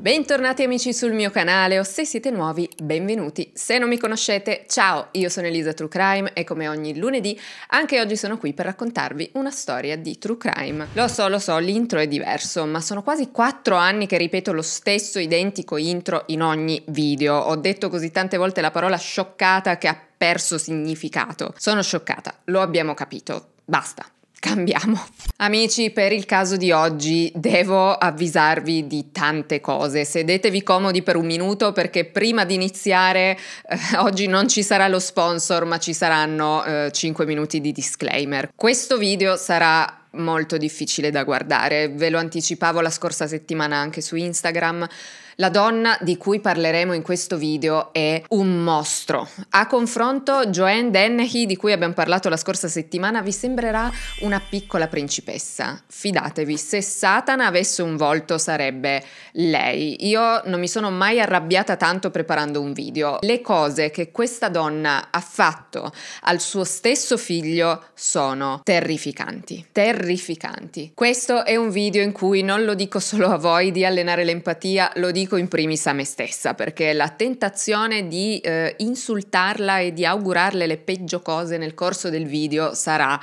Bentornati amici sul mio canale o se siete nuovi, benvenuti. Se non mi conoscete, ciao, io sono Elisa True Crime e come ogni lunedì, anche oggi sono qui per raccontarvi una storia di True Crime. Lo so, lo so, l'intro è diverso, ma sono quasi 4 anni che ripeto lo stesso identico intro in ogni video. Ho detto così tante volte la parola scioccata che ha perso significato. Sono scioccata, lo abbiamo capito. Basta. Cambiamo. Amici, per il caso di oggi devo avvisarvi di tante cose. Sedetevi comodi per un minuto perché prima di iniziare eh, oggi non ci sarà lo sponsor, ma ci saranno eh, 5 minuti di disclaimer. Questo video sarà molto difficile da guardare, ve lo anticipavo la scorsa settimana anche su Instagram. La donna di cui parleremo in questo video è un mostro. A confronto, Joanne Dennehy, di cui abbiamo parlato la scorsa settimana, vi sembrerà una piccola principessa. Fidatevi, se Satana avesse un volto sarebbe lei. Io non mi sono mai arrabbiata tanto preparando un video. Le cose che questa donna ha fatto al suo stesso figlio sono terrificanti. Terrificanti. Questo è un video in cui non lo dico solo a voi di allenare l'empatia, lo dico dico in primis a me stessa, perché la tentazione di eh, insultarla e di augurarle le peggio cose nel corso del video sarà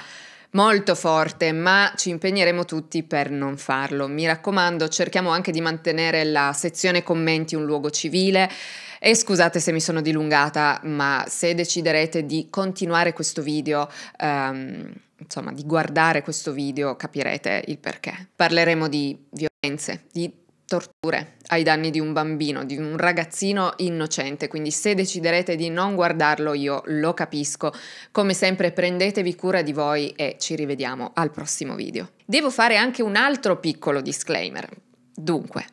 molto forte, ma ci impegneremo tutti per non farlo. Mi raccomando, cerchiamo anche di mantenere la sezione commenti un luogo civile. E scusate se mi sono dilungata, ma se deciderete di continuare questo video, ehm, insomma, di guardare questo video, capirete il perché. Parleremo di violenze, di torture ai danni di un bambino, di un ragazzino innocente, quindi se deciderete di non guardarlo io lo capisco. Come sempre prendetevi cura di voi e ci rivediamo al prossimo video. Devo fare anche un altro piccolo disclaimer. Dunque,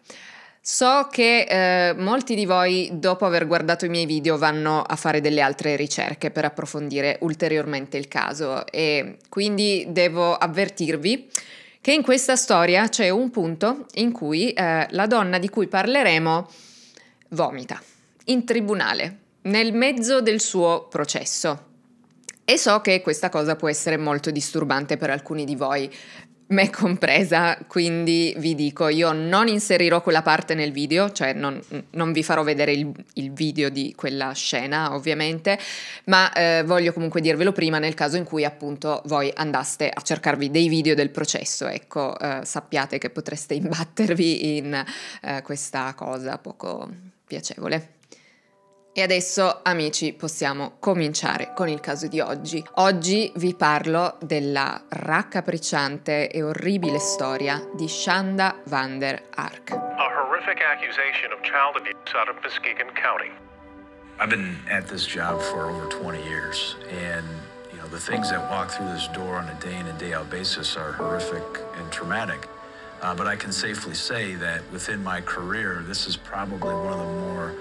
So che eh, molti di voi dopo aver guardato i miei video vanno a fare delle altre ricerche per approfondire ulteriormente il caso e quindi devo avvertirvi che in questa storia c'è un punto in cui eh, la donna di cui parleremo vomita in tribunale, nel mezzo del suo processo. E so che questa cosa può essere molto disturbante per alcuni di voi, me compresa, quindi vi dico, io non inserirò quella parte nel video, cioè non, non vi farò vedere il, il, video di quella scena ovviamente, ma eh, voglio comunque dirvelo prima nel caso in cui appunto voi andaste a cercarvi dei video del processo, ecco, eh, sappiate che potreste imbattervi in eh, questa cosa poco piacevole. E adesso amici possiamo cominciare con il caso di oggi. Oggi vi parlo della raccapricciante e orribile storia di Shanda van der Ark. A horrific accusation of child abuse out of Muskegon County. I've been at this job for over 20 years and you know the things that walk through this door on a day in and day out basis are horrific and traumatic. Uh, but I can safely say that within my career this is probably one of the more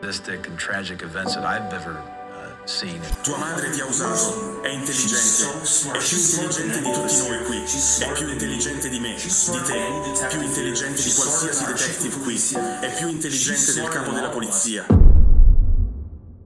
sadistic and tragic events that I've ever uh, seen. Tua madre ti ha usato, è intelligente, so è più intelligente di tutti noi qui, è più intelligente di me, di te, più intelligente di qualsiasi detective qui, è più intelligente del capo della polizia.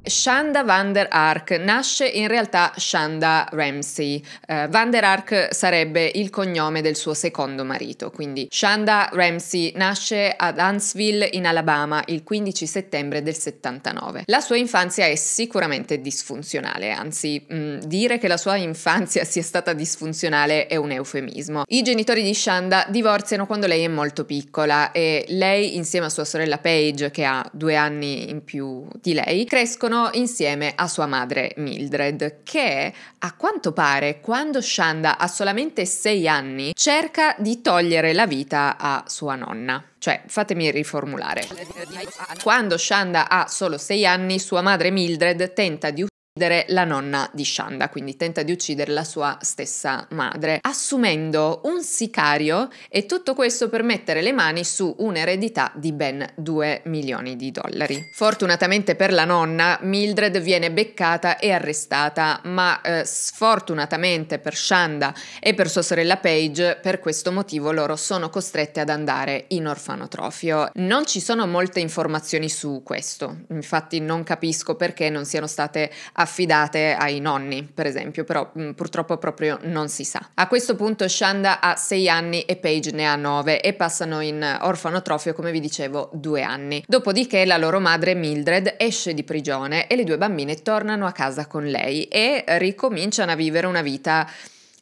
Shanda Van der Ark nasce in realtà Shanda Ramsey. Uh, Van der Ark sarebbe il cognome del suo secondo marito, quindi Shanda Ramsey nasce ad Huntsville in Alabama il 15 settembre del 79. La sua infanzia è sicuramente disfunzionale, anzi mh, mm, dire che la sua infanzia sia stata disfunzionale è un eufemismo. I genitori di Shanda divorziano quando lei è molto piccola e lei insieme a sua sorella Paige, che ha due anni in più di lei, crescono tornano insieme a sua madre Mildred, che a quanto pare quando Shanda ha solamente sei anni cerca di togliere la vita a sua nonna. Cioè, fatemi riformulare. Quando Shanda ha solo sei anni, sua madre Mildred tenta di uccidere la nonna di Shanda, quindi tenta di uccidere la sua stessa madre, assumendo un sicario e tutto questo per mettere le mani su un'eredità di ben 2 milioni di dollari. Fortunatamente per la nonna, Mildred viene beccata e arrestata, ma eh, sfortunatamente per Shanda e per sua sorella Paige, per questo motivo loro sono costrette ad andare in orfanotrofio. Non ci sono molte informazioni su questo, infatti non capisco perché non siano state affrontate affidate ai nonni, per esempio, però mh, mm, purtroppo proprio non si sa. A questo punto Shanda ha 6 anni e Paige ne ha 9 e passano in orfanotrofio, come vi dicevo, 2 anni. Dopodiché la loro madre Mildred esce di prigione e le due bambine tornano a casa con lei e ricominciano a vivere una vita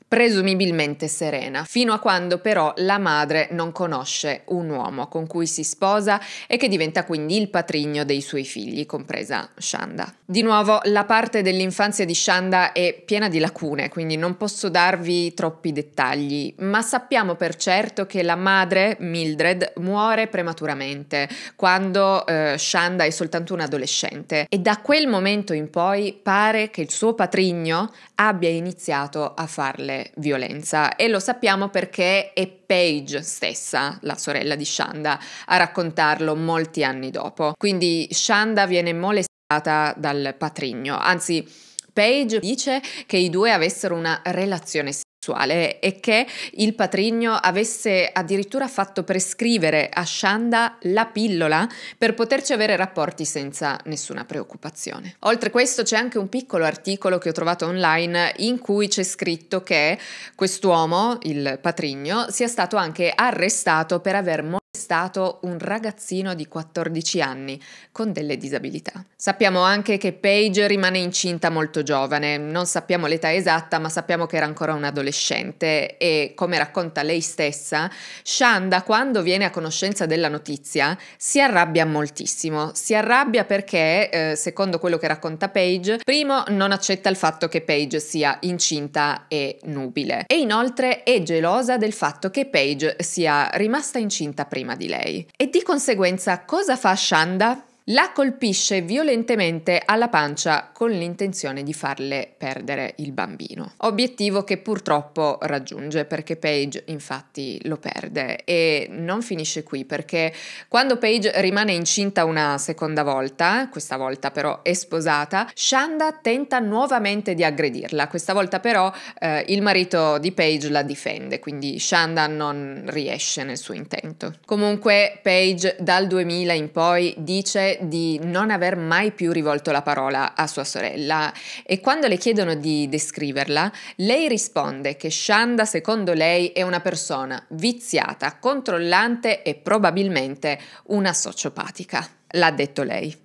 presumibilmente serena, fino a quando però la madre non conosce un uomo con cui si sposa e che diventa quindi il patrigno dei suoi figli, compresa Shanda. Di nuovo, la parte dell'infanzia di Shanda è piena di lacune, quindi non posso darvi troppi dettagli, ma sappiamo per certo che la madre, Mildred, muore prematuramente, quando eh, Shanda è soltanto un adolescente e da quel momento in poi pare che il suo patrigno abbia iniziato a farle violenza e lo sappiamo perché è Paige stessa, la sorella di Shanda, a raccontarlo molti anni dopo. Quindi Shanda viene molestata dal patrigno, anzi Paige dice che i due avessero una relazione sessuale sessuale e che il patrigno avesse addirittura fatto prescrivere a Shanda la pillola per poterci avere rapporti senza nessuna preoccupazione. Oltre questo c'è anche un piccolo articolo che ho trovato online in cui c'è scritto che quest'uomo, il patrigno, sia stato anche arrestato per aver molestato un ragazzino di 14 anni con delle disabilità. Sappiamo anche che Paige rimane incinta molto giovane, non sappiamo l'età esatta, ma sappiamo che era ancora un'adolescente e, come racconta lei stessa, Shanda, quando viene a conoscenza della notizia, si arrabbia moltissimo. Si arrabbia perché, eh, secondo quello che racconta Paige, primo non accetta il fatto che Paige sia incinta e nubile e inoltre è gelosa del fatto che Paige sia rimasta incinta prima di lei. E di conseguenza cosa fa Shanda? la colpisce violentemente alla pancia con l'intenzione di farle perdere il bambino. Obiettivo che purtroppo raggiunge perché Paige infatti lo perde e non finisce qui perché quando Paige rimane incinta una seconda volta, questa volta però è sposata, Shanda tenta nuovamente di aggredirla, questa volta però eh, il marito di Paige la difende, quindi Shanda non riesce nel suo intento. Comunque Paige dal 2000 in poi dice di non aver mai più rivolto la parola a sua sorella e quando le chiedono di descriverla, lei risponde che Shanda secondo lei è una persona viziata, controllante e probabilmente una sociopatica. L'ha detto lei,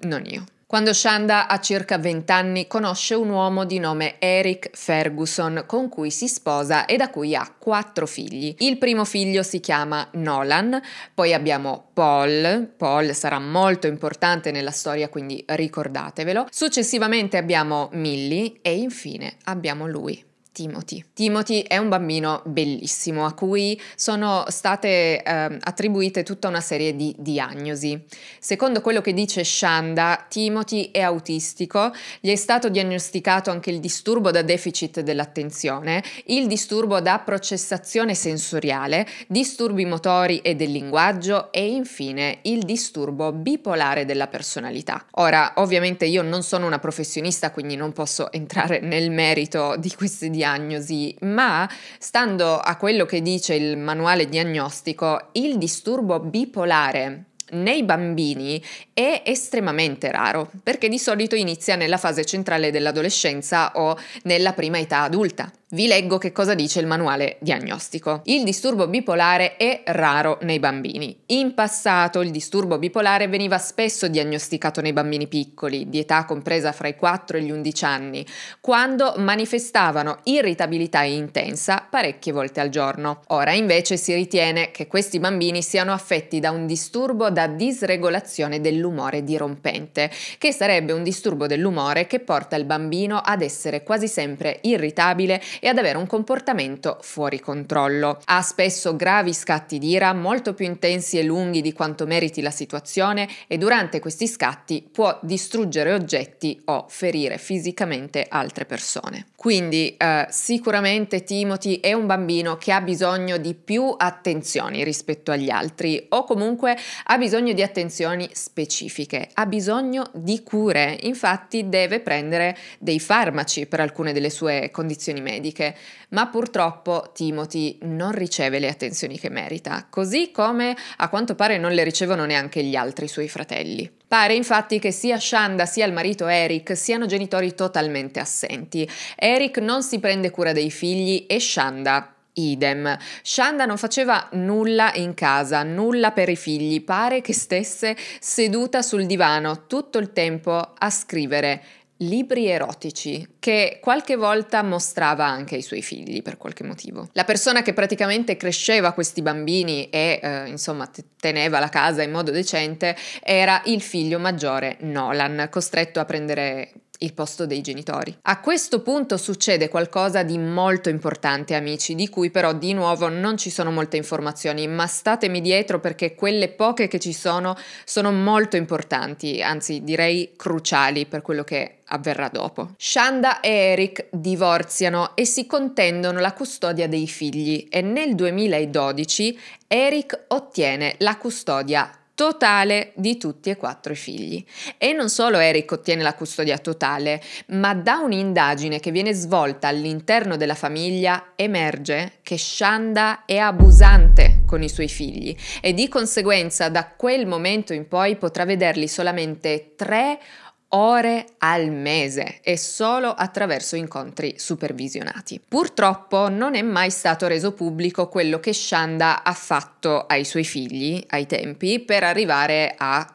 non io. Quando Shanda ha circa 20 anni conosce un uomo di nome Eric Ferguson con cui si sposa e da cui ha quattro figli. Il primo figlio si chiama Nolan, poi abbiamo Paul, Paul sarà molto importante nella storia quindi ricordatevelo, successivamente abbiamo Millie e infine abbiamo lui. Timothy. Timothy è un bambino bellissimo a cui sono state eh, attribuite tutta una serie di diagnosi. Secondo quello che dice Shanda, Timothy è autistico, gli è stato diagnosticato anche il disturbo da deficit dell'attenzione, il disturbo da processazione sensoriale, disturbi motori e del linguaggio e infine il disturbo bipolare della personalità. Ora, ovviamente io non sono una professionista, quindi non posso entrare nel merito di queste diagnosi diagnosi, ma stando a quello che dice il manuale diagnostico, il disturbo bipolare nei bambini è estremamente raro perché di solito inizia nella fase centrale dell'adolescenza o nella prima età adulta. Vi leggo che cosa dice il manuale diagnostico. Il disturbo bipolare è raro nei bambini. In passato il disturbo bipolare veniva spesso diagnosticato nei bambini piccoli, di età compresa fra i 4 e gli 11 anni, quando manifestavano irritabilità intensa parecchie volte al giorno. Ora invece si ritiene che questi bambini siano affetti da un disturbo da disregolazione dell'umore dirompente, che sarebbe un disturbo dell'umore che porta il bambino ad essere quasi sempre irritabile e ad avere un comportamento fuori controllo. Ha spesso gravi scatti d'ira molto più intensi e lunghi di quanto meriti la situazione e durante questi scatti può distruggere oggetti o ferire fisicamente altre persone. Quindi eh, sicuramente Timothy è un bambino che ha bisogno di più attenzioni rispetto agli altri o comunque ha bisogno di attenzioni specifiche, ha bisogno di cure, infatti deve prendere dei farmaci per alcune delle sue condizioni mediche mediche, ma purtroppo Timothy non riceve le attenzioni che merita, così come a quanto pare non le ricevono neanche gli altri suoi fratelli. Pare infatti che sia Shanda sia il marito Eric siano genitori totalmente assenti. Eric non si prende cura dei figli e Shanda idem. Shanda non faceva nulla in casa, nulla per i figli, pare che stesse seduta sul divano tutto il tempo a scrivere libri erotici che qualche volta mostrava anche ai suoi figli per qualche motivo. La persona che praticamente cresceva questi bambini e eh, insomma teneva la casa in modo decente era il figlio maggiore Nolan, costretto a prendere il posto dei genitori. A questo punto succede qualcosa di molto importante, amici, di cui però di nuovo non ci sono molte informazioni, ma statemi dietro perché quelle poche che ci sono sono molto importanti, anzi direi cruciali per quello che avverrà dopo. Shanda e Eric divorziano e si contendono la custodia dei figli e nel 2012 Eric ottiene la custodia totale di tutti e quattro i figli. E non solo Eric ottiene la custodia totale, ma da un'indagine che viene svolta all'interno della famiglia emerge che Shanda è abusante con i suoi figli e di conseguenza da quel momento in poi potrà vederli solamente tre o ore al mese e solo attraverso incontri supervisionati. Purtroppo non è mai stato reso pubblico quello che Shanda ha fatto ai suoi figli ai tempi per arrivare a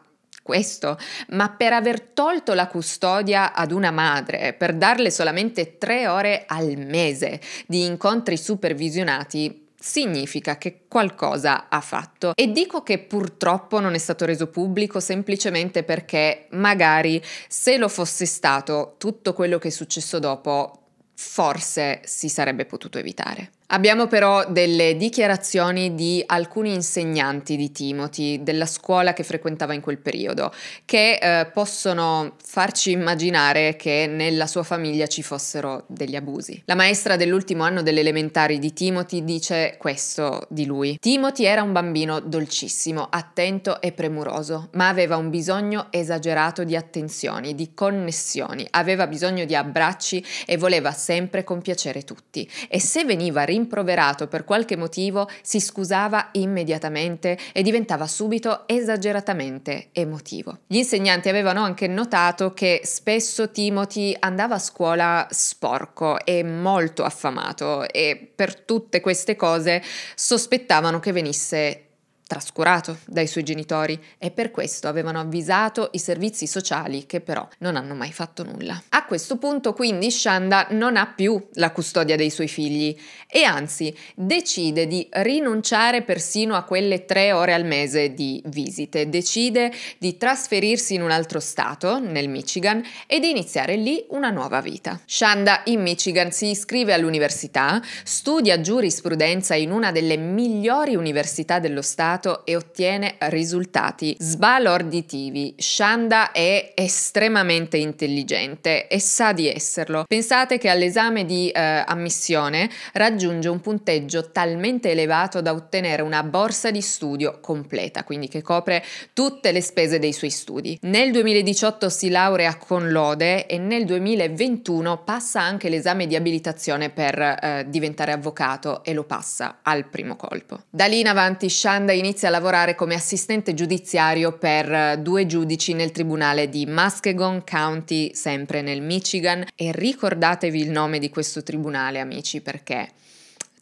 questo, ma per aver tolto la custodia ad una madre, per darle solamente tre ore al mese di incontri supervisionati, significa che qualcosa ha fatto. E dico che purtroppo non è stato reso pubblico semplicemente perché magari se lo fosse stato tutto quello che è successo dopo forse si sarebbe potuto evitare. Abbiamo però delle dichiarazioni di alcuni insegnanti di Timothy, della scuola che frequentava in quel periodo, che eh, possono farci immaginare che nella sua famiglia ci fossero degli abusi. La maestra dell'ultimo anno delle elementari di Timothy dice questo di lui. Timothy era un bambino dolcissimo, attento e premuroso, ma aveva un bisogno esagerato di attenzioni, di connessioni, aveva bisogno di abbracci e voleva sempre compiacere tutti. E se veniva rinforzato, rimproverato per qualche motivo si scusava immediatamente e diventava subito esageratamente emotivo. Gli insegnanti avevano anche notato che spesso Timothy andava a scuola sporco e molto affamato e per tutte queste cose sospettavano che venisse trascurato dai suoi genitori e per questo avevano avvisato i servizi sociali che però non hanno mai fatto nulla. A questo punto quindi Shanda non ha più la custodia dei suoi figli e anzi decide di rinunciare persino a quelle tre ore al mese di visite, decide di trasferirsi in un altro stato, nel Michigan, e di iniziare lì una nuova vita. Shanda in Michigan si iscrive all'università, studia giurisprudenza in una delle migliori università dello Stato, mercato e ottiene risultati sbalorditivi. Shanda è estremamente intelligente e sa di esserlo. Pensate che all'esame di eh, ammissione raggiunge un punteggio talmente elevato da ottenere una borsa di studio completa, quindi che copre tutte le spese dei suoi studi. Nel 2018 si laurea con lode e nel 2021 passa anche l'esame di abilitazione per eh, diventare avvocato e lo passa al primo colpo. Da lì in avanti Shanda inizia inizia a lavorare come assistente giudiziario per eh, due giudici nel tribunale di Muskegon County, sempre nel Michigan. E ricordatevi il nome di questo tribunale, amici, perché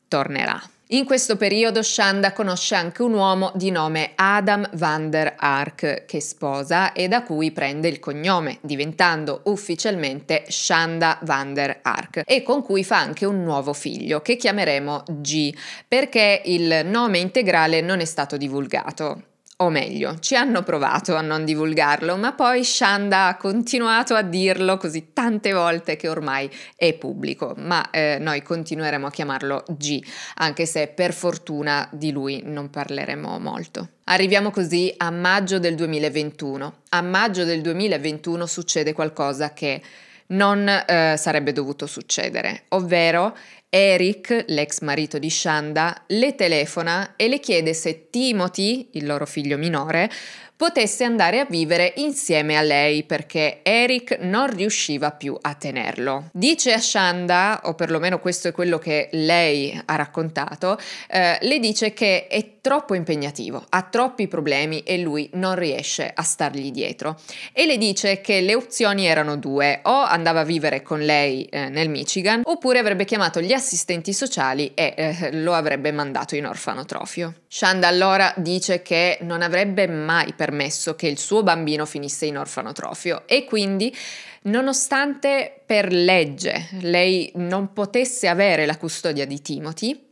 tornerà. In questo periodo Shanda conosce anche un uomo di nome Adam van der Ark che sposa e da cui prende il cognome, diventando ufficialmente Shanda van der Ark e con cui fa anche un nuovo figlio che chiameremo G perché il nome integrale non è stato divulgato o meglio, ci hanno provato a non divulgarlo, ma poi Shanda ha continuato a dirlo così tante volte che ormai è pubblico, ma eh, noi continueremo a chiamarlo G, anche se per fortuna di lui non parleremo molto. Arriviamo così a maggio del 2021. A maggio del 2021 succede qualcosa che non eh, sarebbe dovuto succedere, ovvero Eric, l'ex marito di Shanda, le telefona e le chiede se Timothy, il loro figlio minore, potesse andare a vivere insieme a lei perché Eric non riusciva più a tenerlo. Dice a Shanda, o perlomeno questo è quello che lei ha raccontato, eh, le dice che è troppo impegnativo, ha troppi problemi e lui non riesce a stargli dietro. E le dice che le opzioni erano due, o andava a vivere con lei eh, nel Michigan, oppure avrebbe chiamato gli assistenti sociali e eh, lo avrebbe mandato in orfanotrofio. Shanda allora dice che non avrebbe mai permesso permesso che il suo bambino finisse in orfanotrofio e quindi nonostante per legge lei non potesse avere la custodia di Timothy,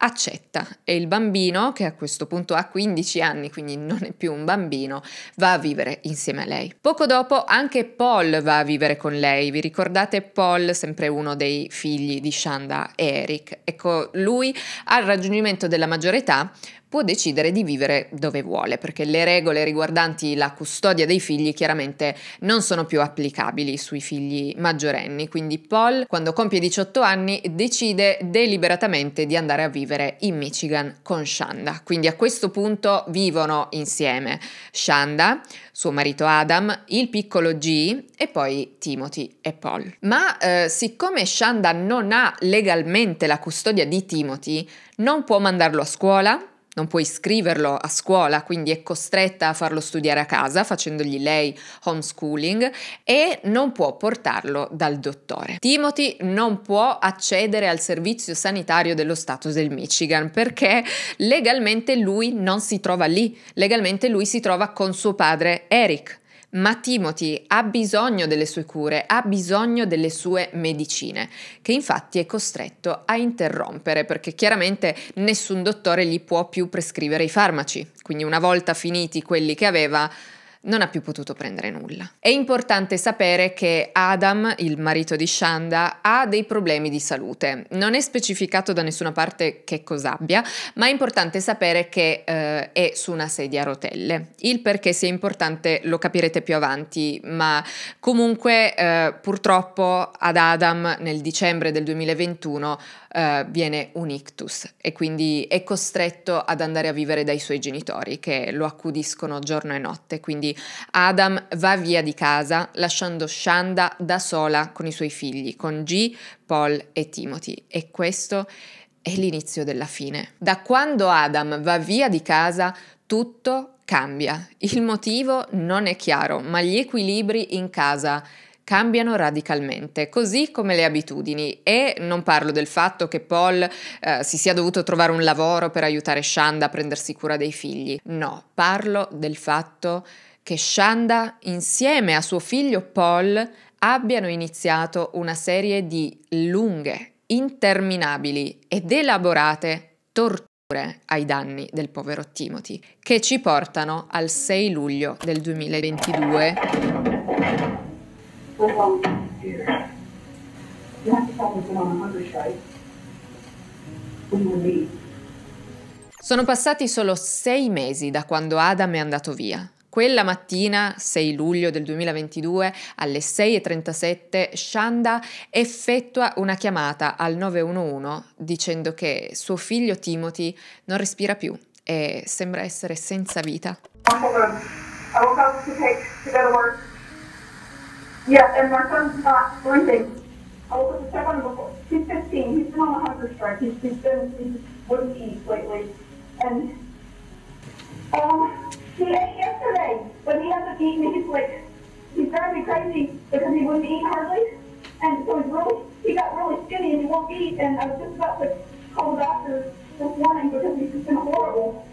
accetta e il bambino, che a questo punto ha 15 anni, quindi non è più un bambino, va a vivere insieme a lei. Poco dopo anche Paul va a vivere con lei. Vi ricordate Paul, sempre uno dei figli di Shanda e Eric? Ecco, lui al raggiungimento della maggiore età può decidere di vivere dove vuole, perché le regole riguardanti la custodia dei figli chiaramente non sono più applicabili sui figli maggiorenni, quindi Paul quando compie 18 anni decide deliberatamente di andare a vivere in Michigan con Shanda. Quindi a questo punto vivono insieme Shanda, suo marito Adam, il piccolo G e poi Timothy e Paul. Ma eh, siccome Shanda non ha legalmente la custodia di Timothy, non può mandarlo a scuola, non può iscriverlo a scuola, quindi è costretta a farlo studiare a casa, facendogli lei homeschooling, e non può portarlo dal dottore. Timothy non può accedere al servizio sanitario dello Stato del Michigan perché legalmente lui non si trova lì, legalmente lui si trova con suo padre Eric ma Timothy ha bisogno delle sue cure, ha bisogno delle sue medicine, che infatti è costretto a interrompere perché chiaramente nessun dottore gli può più prescrivere i farmaci. Quindi una volta finiti quelli che aveva, non ha più potuto prendere nulla. È importante sapere che Adam, il marito di Shanda, ha dei problemi di salute. Non è specificato da nessuna parte che cos'abbia, ma è importante sapere che eh, è su una sedia a rotelle. Il perché sia importante lo capirete più avanti, ma comunque eh, purtroppo ad Adam nel dicembre del 2021 eh, viene un ictus e quindi è costretto ad andare a vivere dai suoi genitori che lo accudiscono giorno e notte, quindi quindi Adam va via di casa lasciando Shanda da sola con i suoi figli, con G, Paul e Timothy. E questo è l'inizio della fine. Da quando Adam va via di casa, tutto cambia. Il motivo non è chiaro, ma gli equilibri in casa cambiano radicalmente, così come le abitudini. E non parlo del fatto che Paul eh, si sia dovuto trovare un lavoro per aiutare Shanda a prendersi cura dei figli. No, parlo del fatto che che Shanda, insieme a suo figlio Paul, abbiano iniziato una serie di lunghe, interminabili ed elaborate torture ai danni del povero Timothy, che ci portano al 6 luglio del 2022. Sono passati solo sei mesi da quando Adam è andato via, quella mattina, 6 luglio del 2022, alle 6.37, Shanda effettua una chiamata al 911 dicendo che suo figlio Timothy non respira più e sembra essere senza vita. Oh, He ate yesterday, but he hasn't eaten his weight. He's driving crazy because he wouldn't eat hardly. And so he's really, he got really skinny and he won't eat. And I was just about to call the doctor this morning because he's just been horrible.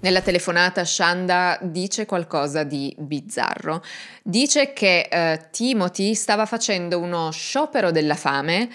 Nella telefonata Shanda dice qualcosa di bizzarro. Dice che eh, Timothy stava facendo uno sciopero della fame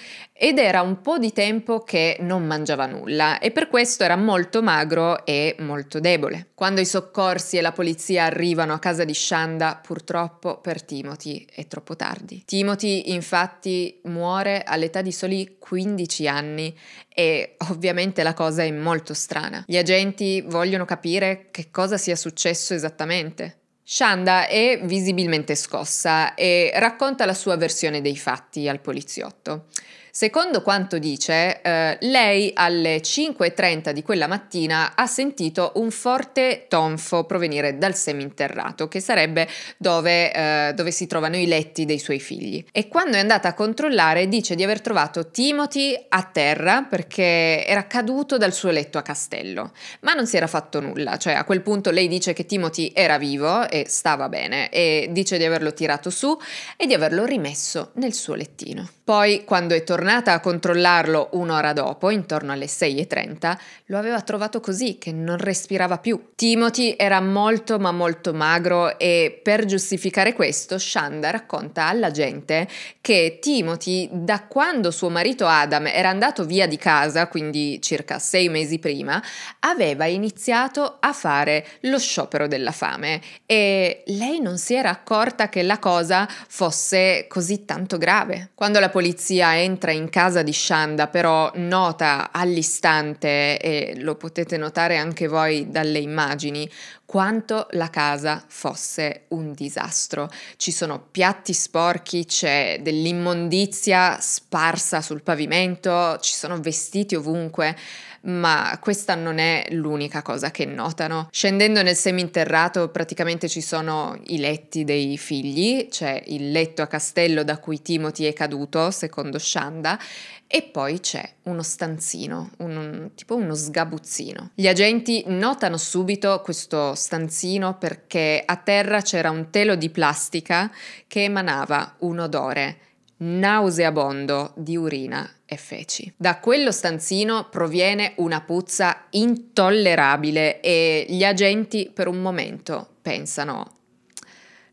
ed era un po' di tempo che non mangiava nulla e per questo era molto magro e molto debole. Quando i soccorsi e la polizia arrivano a casa di Shanda, purtroppo per Timothy è troppo tardi. Timothy infatti muore all'età di soli 15 anni e ovviamente la cosa è molto strana. Gli agenti vogliono capire che cosa sia successo esattamente. Shanda è visibilmente scossa e racconta la sua versione dei fatti al poliziotto. Secondo quanto dice, eh, lei alle 5.30 di quella mattina ha sentito un forte tonfo provenire dal seminterrato, che sarebbe dove, eh, dove si trovano i letti dei suoi figli. E quando è andata a controllare dice di aver trovato Timothy a terra perché era caduto dal suo letto a castello, ma non si era fatto nulla, cioè a quel punto lei dice che Timothy era vivo e stava bene e dice di averlo tirato su e di averlo rimesso nel suo lettino. Poi, quando è tornata a controllarlo un'ora dopo, intorno alle 6.30, lo aveva trovato così, che non respirava più. Timothy era molto ma molto magro e per giustificare questo, Shanda racconta alla gente che Timothy, da quando suo marito Adam era andato via di casa, quindi circa sei mesi prima, aveva iniziato a fare lo sciopero della fame e lei non si era accorta che la cosa fosse così tanto grave. Quando la polizia polizia entra in casa di Shanda, però nota all'istante, e lo potete notare anche voi dalle immagini, quanto la casa fosse un disastro. Ci sono piatti sporchi, c'è dell'immondizia sparsa sul pavimento, ci sono vestiti ovunque ma questa non è l'unica cosa che notano. Scendendo nel seminterrato praticamente ci sono i letti dei figli, c'è il letto a castello da cui Timothy è caduto, secondo Shanda, e poi c'è uno stanzino, un, un, tipo uno sgabuzzino. Gli agenti notano subito questo stanzino perché a terra c'era un telo di plastica che emanava un odore nauseabondo di urina e feci. Da quello stanzino proviene una puzza intollerabile e gli agenti per un momento pensano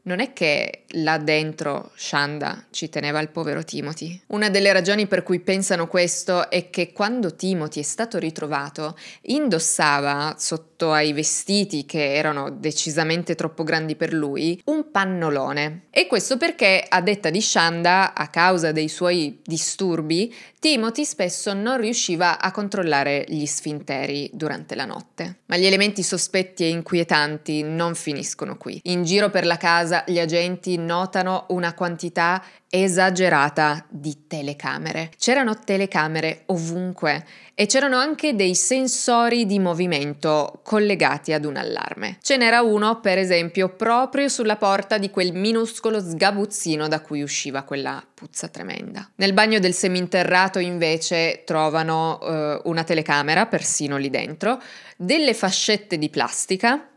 non è che là dentro Shanda ci teneva il povero Timothy. Una delle ragioni per cui pensano questo è che quando Timothy è stato ritrovato, indossava sotto ai vestiti che erano decisamente troppo grandi per lui, un pannolone. E questo perché, a detta di Shanda, a causa dei suoi disturbi, Timothy spesso non riusciva a controllare gli sfinteri durante la notte. Ma gli elementi sospetti e inquietanti non finiscono qui. In giro per la casa gli agenti notano una quantità esagerata di telecamere. C'erano telecamere ovunque e c'erano anche dei sensori di movimento collegati ad un allarme. Ce n'era uno, per esempio, proprio sulla porta di quel minuscolo sgabuzzino da cui usciva quella puzza tremenda. Nel bagno del seminterrato invece trovano eh, una telecamera, persino lì dentro, delle fascette di plastica,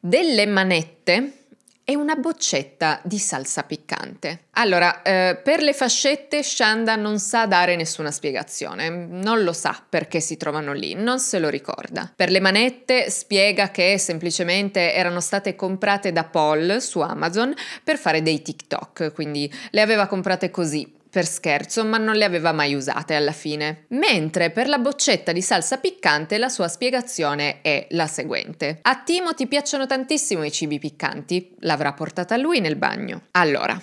delle manette e una boccetta di salsa piccante. Allora, eh, per le fascette Shanda non sa dare nessuna spiegazione, non lo sa perché si trovano lì, non se lo ricorda. Per le manette spiega che semplicemente erano state comprate da Paul su Amazon per fare dei TikTok, quindi le aveva comprate così, per scherzo, ma non le aveva mai usate alla fine. Mentre per la boccetta di salsa piccante la sua spiegazione è la seguente. A Timo ti piacciono tantissimo i cibi piccanti, l'avrà portata lui nel bagno. Allora,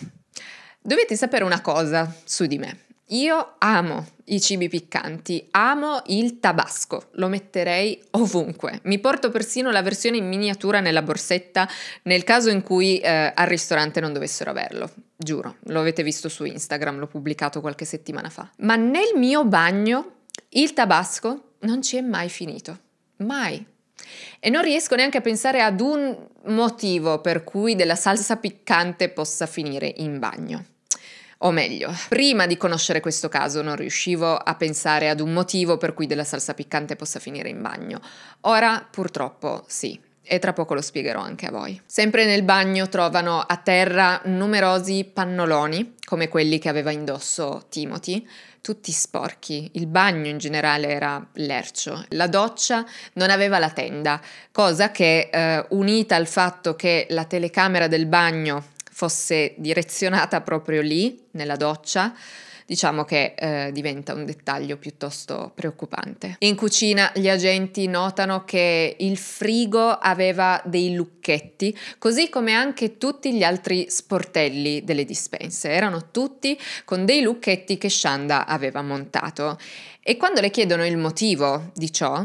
dovete sapere una cosa su di me. Io amo i cibi piccanti, amo il tabasco, lo metterei ovunque. Mi porto persino la versione in miniatura nella borsetta nel caso in cui eh, al ristorante non dovessero averlo giuro, lo avete visto su Instagram, l'ho pubblicato qualche settimana fa. Ma nel mio bagno il tabasco non ci è mai finito, mai. E non riesco neanche a pensare ad un motivo per cui della salsa piccante possa finire in bagno. O meglio, prima di conoscere questo caso non riuscivo a pensare ad un motivo per cui della salsa piccante possa finire in bagno. Ora purtroppo sì, e tra poco lo spiegherò anche a voi. Sempre nel bagno trovano a terra numerosi pannoloni, come quelli che aveva indosso Timothy, tutti sporchi, il bagno in generale era lercio, la doccia non aveva la tenda, cosa che eh, unita al fatto che la telecamera del bagno fosse direzionata proprio lì, nella doccia, diciamo che eh, diventa un dettaglio piuttosto preoccupante. In cucina gli agenti notano che il frigo aveva dei lucchetti, così come anche tutti gli altri sportelli delle dispense. Erano tutti con dei lucchetti che Shanda aveva montato. E quando le chiedono il motivo di ciò,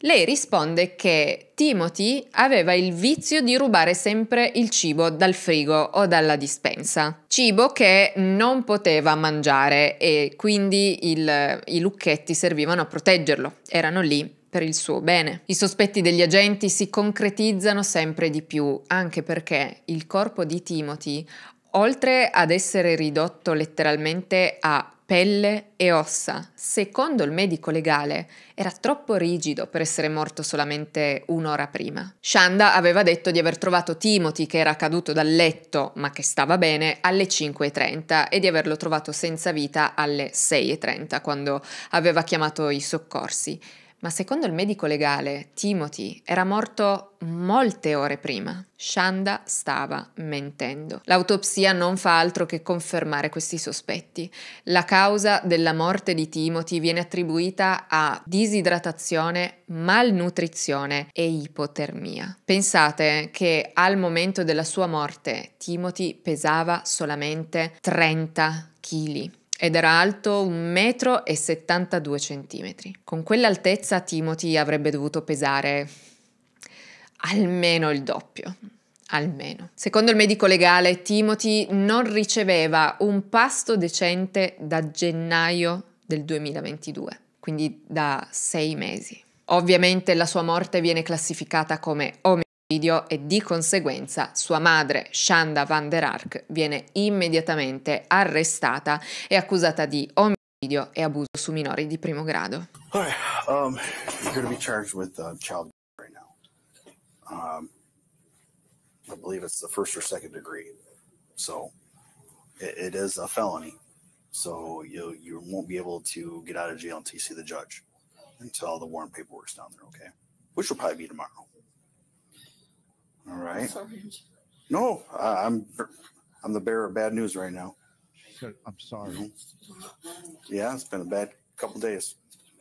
lei risponde che Timothy aveva il vizio di rubare sempre il cibo dal frigo o dalla dispensa, cibo che non poteva mangiare e quindi il, i lucchetti servivano a proteggerlo, erano lì per il suo bene. I sospetti degli agenti si concretizzano sempre di più, anche perché il corpo di Timothy oltre ad essere ridotto letteralmente a pelle e ossa, secondo il medico legale, era troppo rigido per essere morto solamente un'ora prima. Shanda aveva detto di aver trovato Timothy, che era caduto dal letto ma che stava bene, alle 5.30 e di averlo trovato senza vita alle 6.30 quando aveva chiamato i soccorsi. Ma secondo il medico legale, Timothy era morto molte ore prima. Shanda stava mentendo. L'autopsia non fa altro che confermare questi sospetti. La causa della morte di Timothy viene attribuita a disidratazione, malnutrizione e ipotermia. Pensate che al momento della sua morte Timothy pesava solamente 30 kg ed era alto 1,72 m. Con quell'altezza Timothy avrebbe dovuto pesare almeno il doppio. Almeno. Secondo il medico legale, Timothy non riceveva un pasto decente da gennaio del 2022, quindi da sei mesi. Ovviamente la sua morte viene classificata come omicidio video e di conseguenza sua madre Shanda van der Ark viene immediatamente arrestata e accusata di omicidio e abuso su minori di primo grado. Um, uh, um, it is a felony. So you, you won't be able to get out of jail until you see the judge, until the warrant paperwork's down there, okay? Which will probably be tomorrow. All right. Sorry. No, uh, I'm I'm the bearer of bad news right now. I'm sorry. Mm-hmm. Yeah, it's been a bad couple days.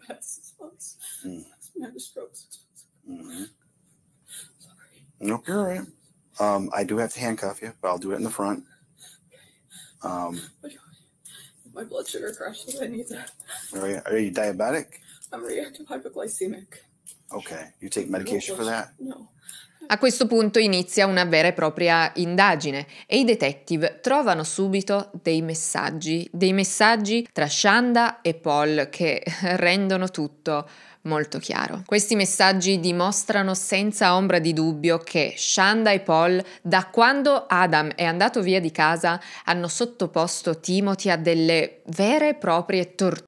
Mm. Mm-hmm. Nope, you're all right. Um, I do have to handcuff you, but I'll do it in the front. Um, my blood sugar crashes. I need that. Are you, are you diabetic? I'm reactive hypoglycemic. Okay. You take medication for that? No. A questo punto inizia una vera e propria indagine e i detective trovano subito dei messaggi, dei messaggi tra Shanda e Paul che rendono tutto molto chiaro. Questi messaggi dimostrano senza ombra di dubbio che Shanda e Paul, da quando Adam è andato via di casa, hanno sottoposto Timothy a delle vere e proprie torture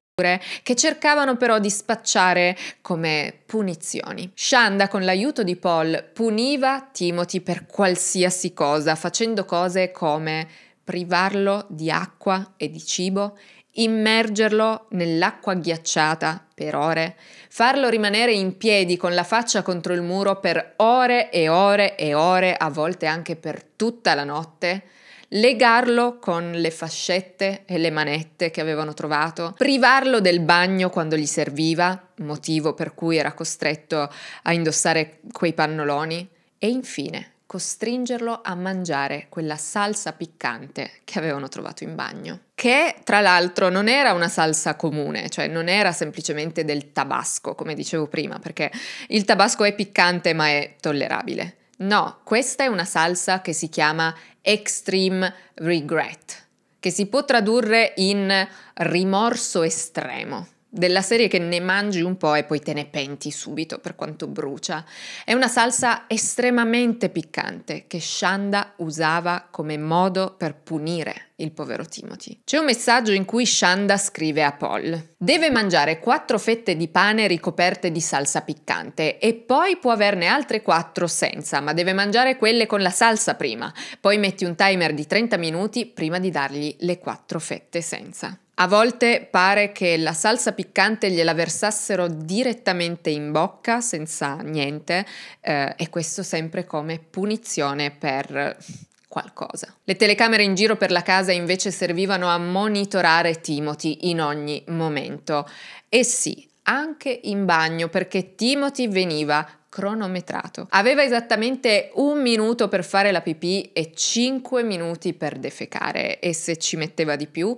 che cercavano però di spacciare come punizioni. Shanda, con l'aiuto di Paul, puniva Timothy per qualsiasi cosa, facendo cose come privarlo di acqua e di cibo, immergerlo nell'acqua ghiacciata per ore, farlo rimanere in piedi con la faccia contro il muro per ore e ore e ore, a volte anche per tutta la notte, legarlo con le fascette e le manette che avevano trovato, privarlo del bagno quando gli serviva, motivo per cui era costretto a indossare quei pannoloni, e infine costringerlo a mangiare quella salsa piccante che avevano trovato in bagno, che tra l'altro non era una salsa comune, cioè non era semplicemente del tabasco, come dicevo prima, perché il tabasco è piccante ma è tollerabile. No, questa è una salsa che si chiama Extreme Regret, che si può tradurre in rimorso estremo della serie che ne mangi un po' e poi te ne penti subito per quanto brucia. È una salsa estremamente piccante che Shanda usava come modo per punire il povero Timothy. C'è un messaggio in cui Shanda scrive a Paul: Deve mangiare quattro fette di pane ricoperte di salsa piccante e poi può averne altre quattro senza, ma deve mangiare quelle con la salsa prima. Poi metti un timer di 30 minuti prima di dargli le quattro fette senza. A volte pare che la salsa piccante gliela versassero direttamente in bocca senza niente eh, e questo sempre come punizione per qualcosa. Le telecamere in giro per la casa invece servivano a monitorare Timothy in ogni momento. E sì, anche in bagno perché Timothy veniva cronometrato. Aveva esattamente un minuto per fare la pipì e cinque minuti per defecare e se ci metteva di più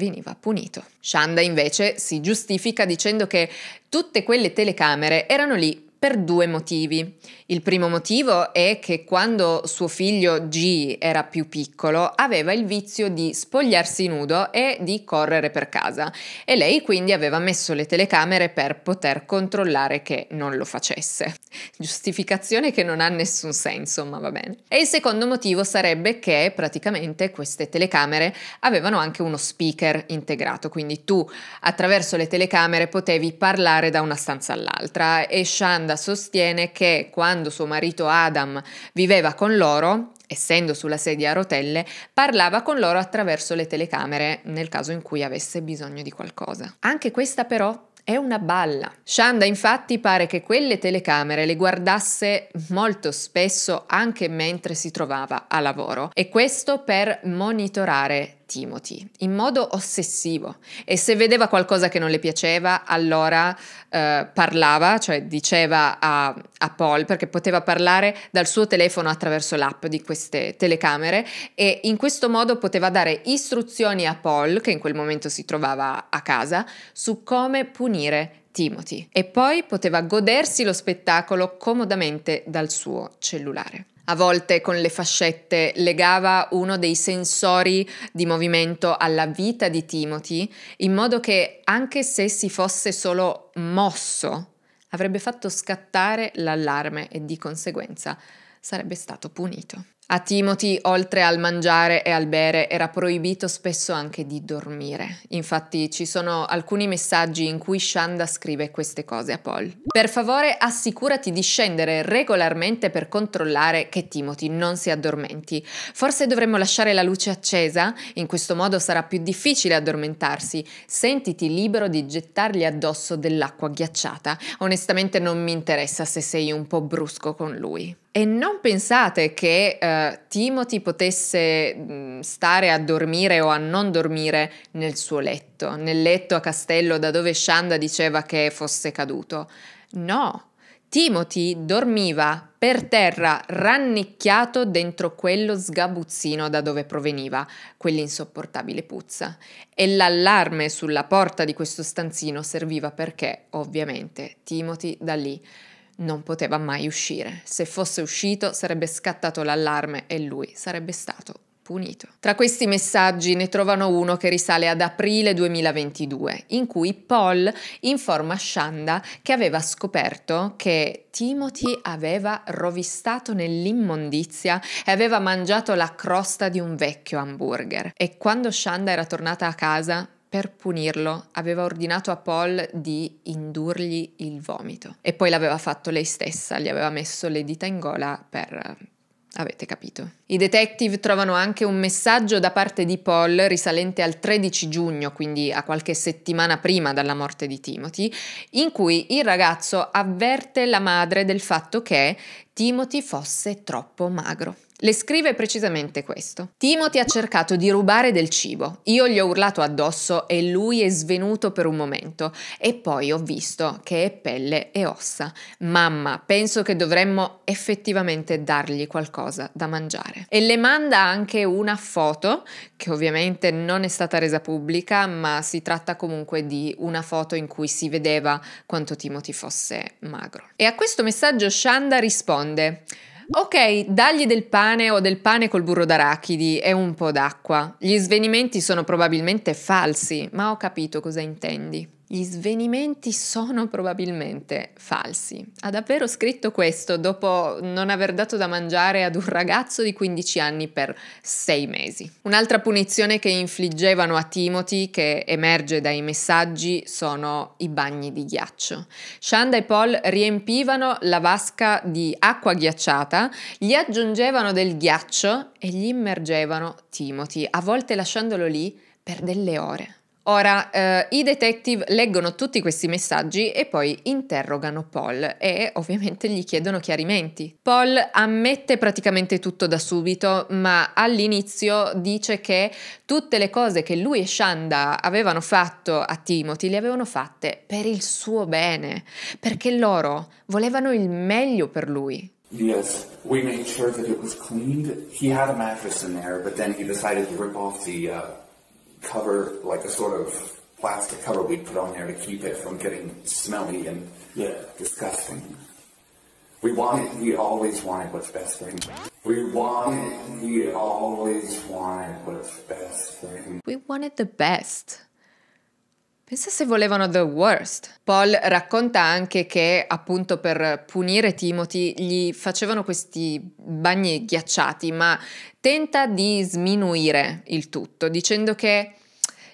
veniva punito. Shanda invece si giustifica dicendo che tutte quelle telecamere erano lì per due motivi. Il primo motivo è che quando suo figlio G era più piccolo aveva il vizio di spogliarsi nudo e di correre per casa e lei quindi aveva messo le telecamere per poter controllare che non lo facesse. Giustificazione che non ha nessun senso, ma va bene. E il secondo motivo sarebbe che praticamente queste telecamere avevano anche uno speaker integrato, quindi tu attraverso le telecamere potevi parlare da una stanza all'altra e Shand Miranda sostiene che quando suo marito Adam viveva con loro, essendo sulla sedia a rotelle, parlava con loro attraverso le telecamere nel caso in cui avesse bisogno di qualcosa. Anche questa però è una balla. Shanda infatti pare che quelle telecamere le guardasse molto spesso anche mentre si trovava a lavoro e questo per monitorare Timothy in modo ossessivo e se vedeva qualcosa che non le piaceva allora eh, parlava, cioè diceva a, a, Paul perché poteva parlare dal suo telefono attraverso l'app di queste telecamere e in questo modo poteva dare istruzioni a Paul che in quel momento si trovava a casa su come punire Timothy e poi poteva godersi lo spettacolo comodamente dal suo cellulare a volte con le fascette legava uno dei sensori di movimento alla vita di Timothy, in modo che anche se si fosse solo mosso, avrebbe fatto scattare l'allarme e di conseguenza sarebbe stato punito. A Timothy, oltre al mangiare e al bere, era proibito spesso anche di dormire. Infatti ci sono alcuni messaggi in cui Shanda scrive queste cose a Paul. Per favore assicurati di scendere regolarmente per controllare che Timothy non si addormenti. Forse dovremmo lasciare la luce accesa? In questo modo sarà più difficile addormentarsi. Sentiti libero di gettargli addosso dell'acqua ghiacciata. Onestamente non mi interessa se sei un po' brusco con lui. E non pensate che eh, Timothy potesse mm, stare a dormire o a non dormire nel suo letto, nel letto a castello da dove Shanda diceva che fosse caduto. No, Timothy dormiva per terra, rannicchiato dentro quello sgabuzzino da dove proveniva quell'insopportabile puzza. E l'allarme sulla porta di questo stanzino serviva perché, ovviamente, Timothy da lì non poteva mai uscire. Se fosse uscito sarebbe scattato l'allarme e lui sarebbe stato punito. Tra questi messaggi ne trovano uno che risale ad aprile 2022, in cui Paul informa Shanda che aveva scoperto che Timothy aveva rovistato nell'immondizia e aveva mangiato la crosta di un vecchio hamburger. E quando Shanda era tornata a casa, per punirlo, aveva ordinato a Paul di indurgli il vomito. E poi l'aveva fatto lei stessa, gli aveva messo le dita in gola per Avete capito. I detective trovano anche un messaggio da parte di Paul risalente al 13 giugno, quindi a qualche settimana prima dalla morte di Timothy, in cui il ragazzo avverte la madre del fatto che Timothy fosse troppo magro. Le scrive precisamente questo. Timothy ha cercato di rubare del cibo. Io gli ho urlato addosso e lui è svenuto per un momento e poi ho visto che è pelle e ossa. Mamma, penso che dovremmo effettivamente dargli qualcosa da mangiare. E le manda anche una foto che ovviamente non è stata resa pubblica, ma si tratta comunque di una foto in cui si vedeva quanto Timothy fosse magro. E a questo messaggio Shanda risponde: Ok, dagli del pane o del pane col burro d'arachidi e un po' d'acqua. Gli svenimenti sono probabilmente falsi, ma ho capito cosa intendi. Gli svenimenti sono probabilmente falsi. Ha davvero scritto questo dopo non aver dato da mangiare ad un ragazzo di 15 anni per 6 mesi. Un'altra punizione che infliggevano a Timothy, che emerge dai messaggi, sono i bagni di ghiaccio. Shanda e Paul riempivano la vasca di acqua ghiacciata, gli aggiungevano del ghiaccio e gli immergevano Timothy, a volte lasciandolo lì per delle ore. Ora, eh, i detective leggono tutti questi messaggi e poi interrogano Paul e ovviamente gli chiedono chiarimenti. Paul ammette praticamente tutto da subito, ma all'inizio dice che tutte le cose che lui e Shanda avevano fatto a Timothy le avevano fatte per il suo bene, perché loro volevano il meglio per lui. Yes, we made sure that it was cleaned. He had a mattress in there, but then he decided to rip off the uh... cover, like a sort of plastic cover we'd put on there to keep it from getting smelly and yeah. disgusting. We wanted, we always wanted what's best for him. We wanted, we always wanted what's best for him. We wanted the best. Pensa se volevano the worst. Paul racconta anche che appunto per punire Timothy gli facevano questi bagni ghiacciati, ma tenta di sminuire il tutto dicendo che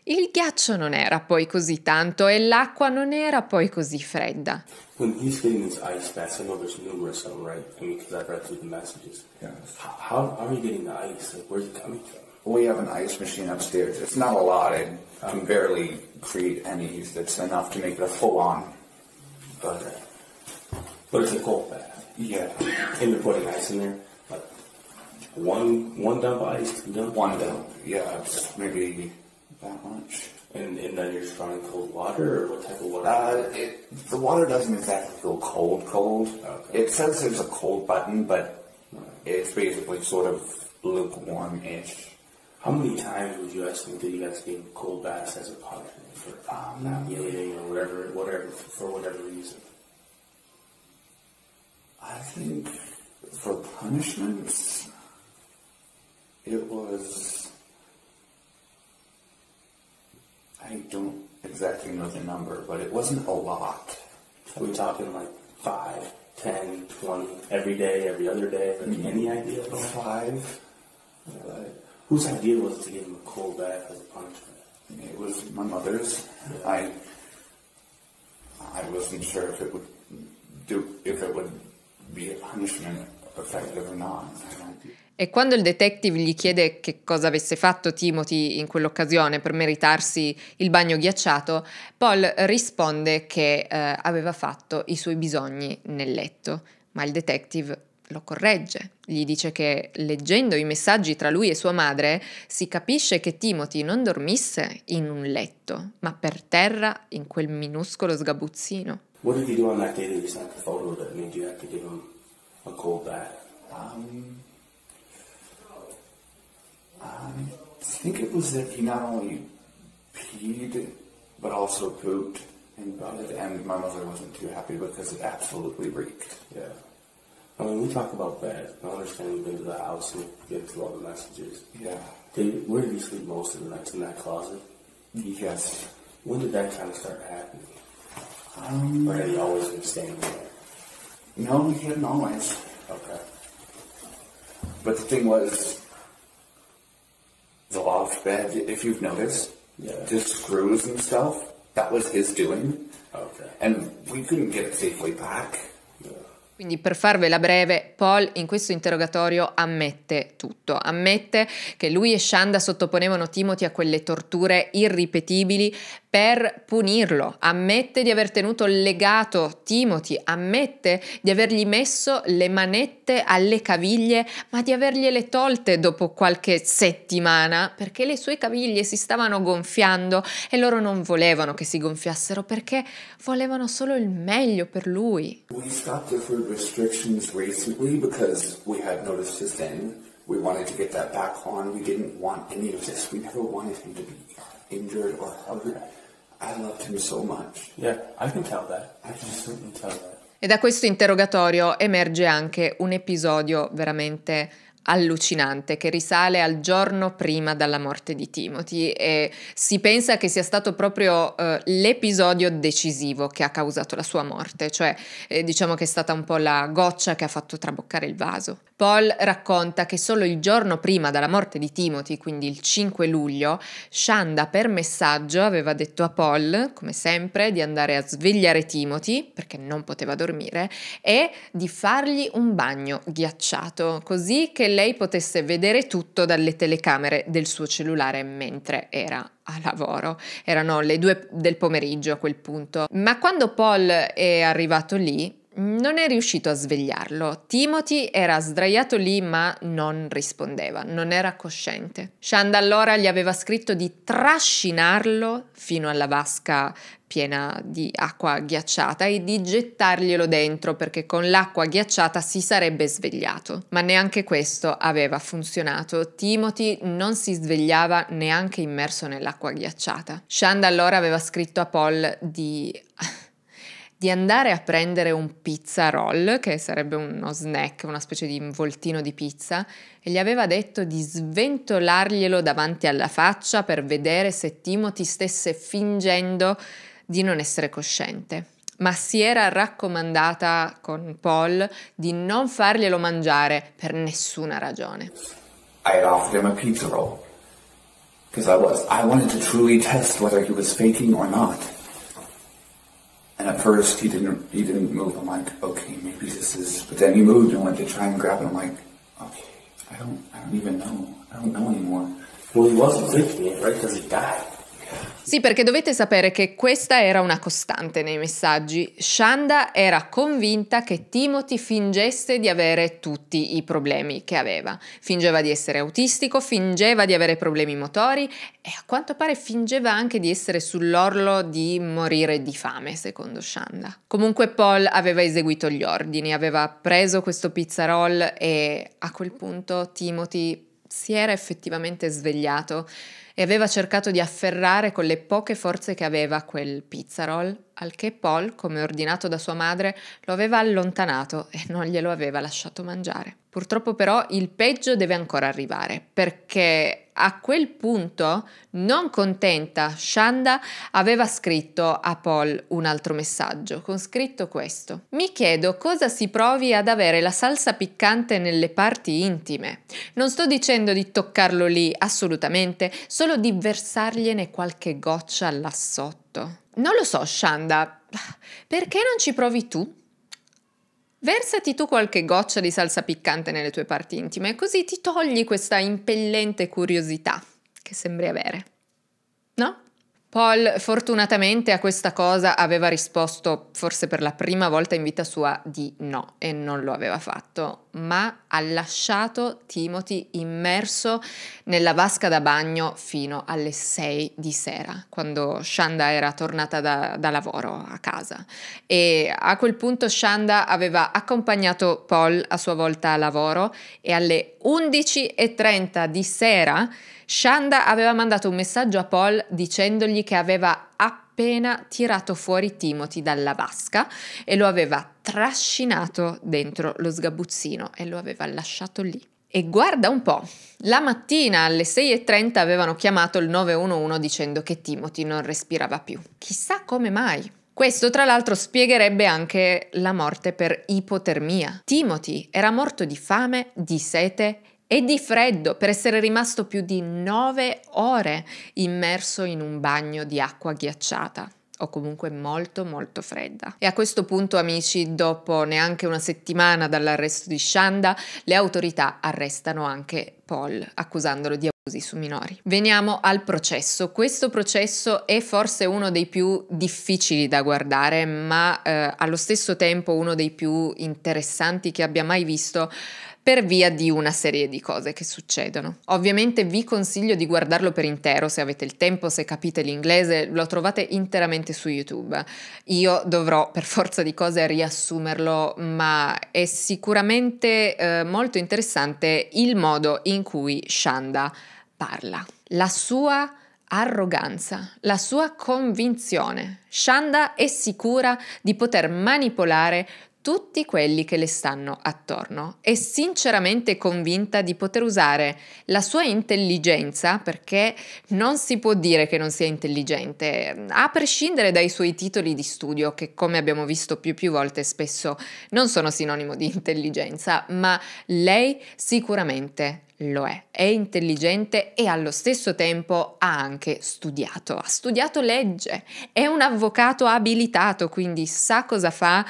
il ghiaccio non era poi così tanto e l'acqua non era poi così fredda. When he's getting his ice baths, I know there's numerous of them, right? I mean, because I've read through the messages. Yes. How, how are you getting the ice? Like, where's it coming from? We have an ice machine upstairs. It's not a lot. It, um, barely create any that's enough to make it a full on. But uh, but it's a goal. Yeah, you're putting ice in there. one one dump ice, dump. One dump. Yeah, it's maybe that much. And, and then you're running cold water, or what type of water? Uh, it, the water doesn't exactly feel cold, cold. Okay. It says there's a cold button, but it's basically sort of lukewarm-ish. How many times would you me that you guys get cold baths as a punishment for um, not kneeling or whatever, whatever, for whatever reason? I think for punishments, it was. I don't exactly know the number, but it wasn't a lot. Are we talking like five, ten, twenty, every day, every other day? Like mm-hmm. Any idea? Five. Whose idea was it to give him a cold bath as a punishment? It was my mother's. Yeah. I I wasn't sure if it would do if it would be a punishment effective or not. E quando il detective gli chiede che cosa avesse fatto Timothy in quell'occasione per meritarsi il bagno ghiacciato, Paul risponde che eh, aveva fatto i suoi bisogni nel letto, ma il detective lo corregge, gli dice che leggendo i messaggi tra lui e sua madre si capisce che Timothy non dormisse in un letto, ma per terra in quel minuscolo sgabuzzino. What did he do on that day that he snapped the photo of it? I mean, do you have to give him a cold bath? Um, I um, think it was that he not only peed, but also pooped and, and my mother wasn't too happy because it absolutely reeked. Yeah. I mean, we talk about bed. I understand you've been to the house and you get through all the messages. Yeah. Did, where did you sleep most of the nights in that closet? Yes. When did that kind of start happening? Um, or had you always been staying there? No, he hadn't always. Okay. But the thing was, the loft bed, if you've noticed, yeah. just screws and stuff, that was his doing. Okay. And we couldn't get it safely back. Quindi per farvela breve, Paul in questo interrogatorio ammette tutto, ammette che lui e Shanda sottoponevano Timothy a quelle torture irripetibili per punirlo, ammette di aver tenuto legato Timothy, ammette di avergli messo le manette alle caviglie, ma di avergliele tolte dopo qualche settimana perché le sue caviglie si stavano gonfiando e loro non volevano che si gonfiassero perché volevano solo il meglio per lui. We stopped the food restrictions recently because we had noticed his end. We wanted to get that back on. We didn't want any of this. We never wanted him to be injured or hurt. I loved him so much. Yeah, I can tell that. I can certainly tell that. E da questo interrogatorio emerge anche un episodio veramente allucinante che risale al giorno prima della morte di Timothy e si pensa che sia stato proprio eh, l'episodio decisivo che ha causato la sua morte, cioè eh, diciamo che è stata un po' la goccia che ha fatto traboccare il vaso. Paul racconta che solo il giorno prima della morte di Timothy, quindi il 5 luglio, Shanda per messaggio aveva detto a Paul, come sempre, di andare a svegliare Timothy perché non poteva dormire e di fargli un bagno ghiacciato, così che lei potesse vedere tutto dalle telecamere del suo cellulare mentre era a lavoro. Erano le due del pomeriggio a quel punto. Ma quando Paul è arrivato lì, non è riuscito a svegliarlo. Timothy era sdraiato lì ma non rispondeva, non era cosciente. Shanda allora gli aveva scritto di trascinarlo fino alla vasca piena di acqua ghiacciata e di gettarglielo dentro perché con l'acqua ghiacciata si sarebbe svegliato. Ma neanche questo aveva funzionato. Timothy non si svegliava neanche immerso nell'acqua ghiacciata. Shanda allora aveva scritto a Paul di di andare a prendere un pizza roll, che sarebbe uno snack, una specie di involtino di pizza, e gli aveva detto di sventolarglielo davanti alla faccia per vedere se Timothy stesse fingendo di non essere cosciente ma si era raccomandata con Paul di non farglielo mangiare per nessuna ragione. I had offered him a pizza roll because I was I wanted to truly test whether he was faking or not. And at first he didn't he didn't move. I'm like, okay, maybe this is. But then he moved and went to try and grab it. I'm like, okay, I don't I don't even know. I don't know anymore. Well, he wasn't faking it, right? Because he died. Sì, perché dovete sapere che questa era una costante nei messaggi. Shanda era convinta che Timothy fingesse di avere tutti i problemi che aveva. Fingeva di essere autistico, fingeva di avere problemi motori e a quanto pare fingeva anche di essere sull'orlo di morire di fame, secondo Shanda. Comunque Paul aveva eseguito gli ordini, aveva preso questo pizzarol e a quel punto Timothy si era effettivamente svegliato e aveva cercato di afferrare con le poche forze che aveva quel pizzarol, al che Paul, come ordinato da sua madre, lo aveva allontanato e non glielo aveva lasciato mangiare. Purtroppo però il peggio deve ancora arrivare, perché a quel punto, non contenta, Shanda aveva scritto a Paul un altro messaggio, con scritto questo. Mi chiedo cosa si provi ad avere la salsa piccante nelle parti intime. Non sto dicendo di toccarlo lì, assolutamente, solo di versargliene qualche goccia là sotto. Non lo so, Shanda, perché non ci provi tu? Versati tu qualche goccia di salsa piccante nelle tue parti intime, così ti togli questa impellente curiosità che sembri avere. No? Paul fortunatamente a questa cosa aveva risposto forse per la prima volta in vita sua di no e non lo aveva fatto, ma ha lasciato Timothy immerso nella vasca da bagno fino alle 6 di sera, quando Shanda era tornata da, da lavoro a casa. E a quel punto Shanda aveva accompagnato Paul a sua volta a lavoro e alle 11.30 di sera Shanda aveva mandato un messaggio a Paul dicendogli che aveva appena tirato fuori Timothy dalla vasca e lo aveva trascinato dentro lo sgabuzzino e lo aveva lasciato lì. E guarda un po', la mattina alle 6.30 avevano chiamato il 911 dicendo che Timothy non respirava più. Chissà come mai. Questo tra l'altro spiegherebbe anche la morte per ipotermia. Timothy era morto di fame, di sete e di freddo per essere rimasto più di 9 ore immerso in un bagno di acqua ghiacciata o comunque molto molto fredda. E a questo punto, amici, dopo neanche una settimana dall'arresto di Shanda, le autorità arrestano anche Paul, accusandolo di abusi su minori. Veniamo al processo. Questo processo è forse uno dei più difficili da guardare, ma eh, allo stesso tempo uno dei più interessanti che abbia mai visto per via di una serie di cose che succedono. Ovviamente vi consiglio di guardarlo per intero se avete il tempo, se capite l'inglese, lo trovate interamente su YouTube. Io dovrò per forza di cose riassumerlo, ma è sicuramente eh, molto interessante il modo in cui Shanda parla. La sua arroganza, la sua convinzione. Shanda è sicura di poter manipolare tutti quelli che le stanno attorno. È sinceramente convinta di poter usare la sua intelligenza, perché non si può dire che non sia intelligente, a prescindere dai suoi titoli di studio, che come abbiamo visto più e più volte spesso non sono sinonimo di intelligenza, ma lei sicuramente lo è, è intelligente e allo stesso tempo ha anche studiato, ha studiato legge, è un avvocato abilitato, quindi sa cosa fa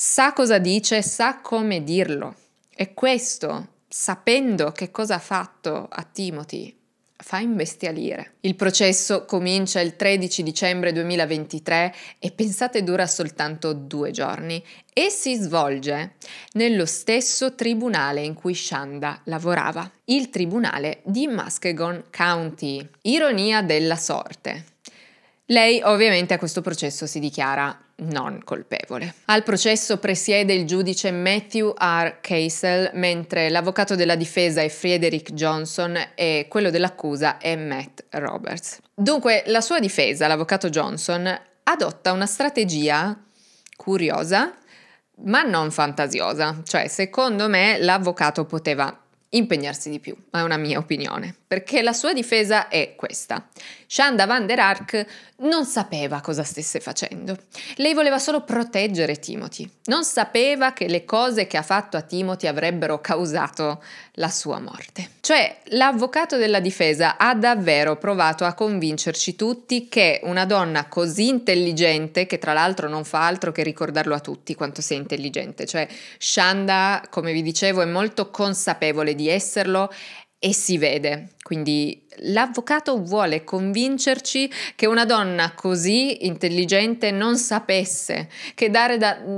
sa cosa dice, sa come dirlo. E questo, sapendo che cosa ha fatto a Timothy, fa imbestialire. Il processo comincia il 13 dicembre 2023 e pensate dura soltanto due giorni e si svolge nello stesso tribunale in cui Shanda lavorava, il tribunale di Muskegon County. Ironia della sorte. Lei ovviamente a questo processo si dichiara non colpevole. Al processo presiede il giudice Matthew R. Casel, mentre l'avvocato della difesa è Frederick Johnson e quello dell'accusa è Matt Roberts. Dunque, la sua difesa, l'avvocato Johnson, adotta una strategia curiosa ma non fantasiosa, cioè secondo me l'avvocato poteva impegnarsi di più, ma è una mia opinione perché la sua difesa è questa. Shanda van der Ark non sapeva cosa stesse facendo. Lei voleva solo proteggere Timothy. Non sapeva che le cose che ha fatto a Timothy avrebbero causato la sua morte. Cioè, l'avvocato della difesa ha davvero provato a convincerci tutti che una donna così intelligente, che tra l'altro non fa altro che ricordarlo a tutti quanto sia intelligente, cioè Shanda, come vi dicevo, è molto consapevole di esserlo e si vede. Quindi l'avvocato vuole convincerci che una donna così intelligente non sapesse che, da,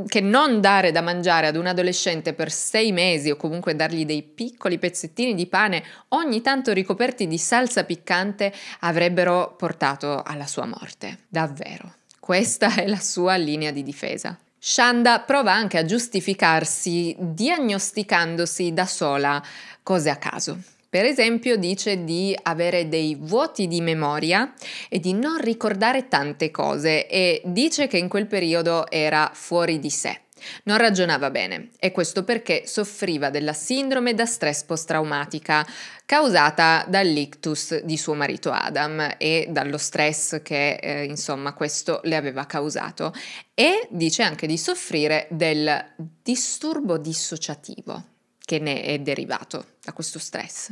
che, non dare da mangiare ad un adolescente per sei mesi o comunque dargli dei piccoli pezzettini di pane ogni tanto ricoperti di salsa piccante avrebbero portato alla sua morte. Davvero. Questa è la sua linea di difesa. Shanda prova anche a giustificarsi diagnosticandosi da sola cose a caso. Per esempio dice di avere dei vuoti di memoria e di non ricordare tante cose e dice che in quel periodo era fuori di sé. Non ragionava bene e questo perché soffriva della sindrome da stress post-traumatica causata dall'ictus di suo marito Adam e dallo stress che eh, insomma questo le aveva causato e dice anche di soffrire del disturbo dissociativo che ne è derivato a questo stress.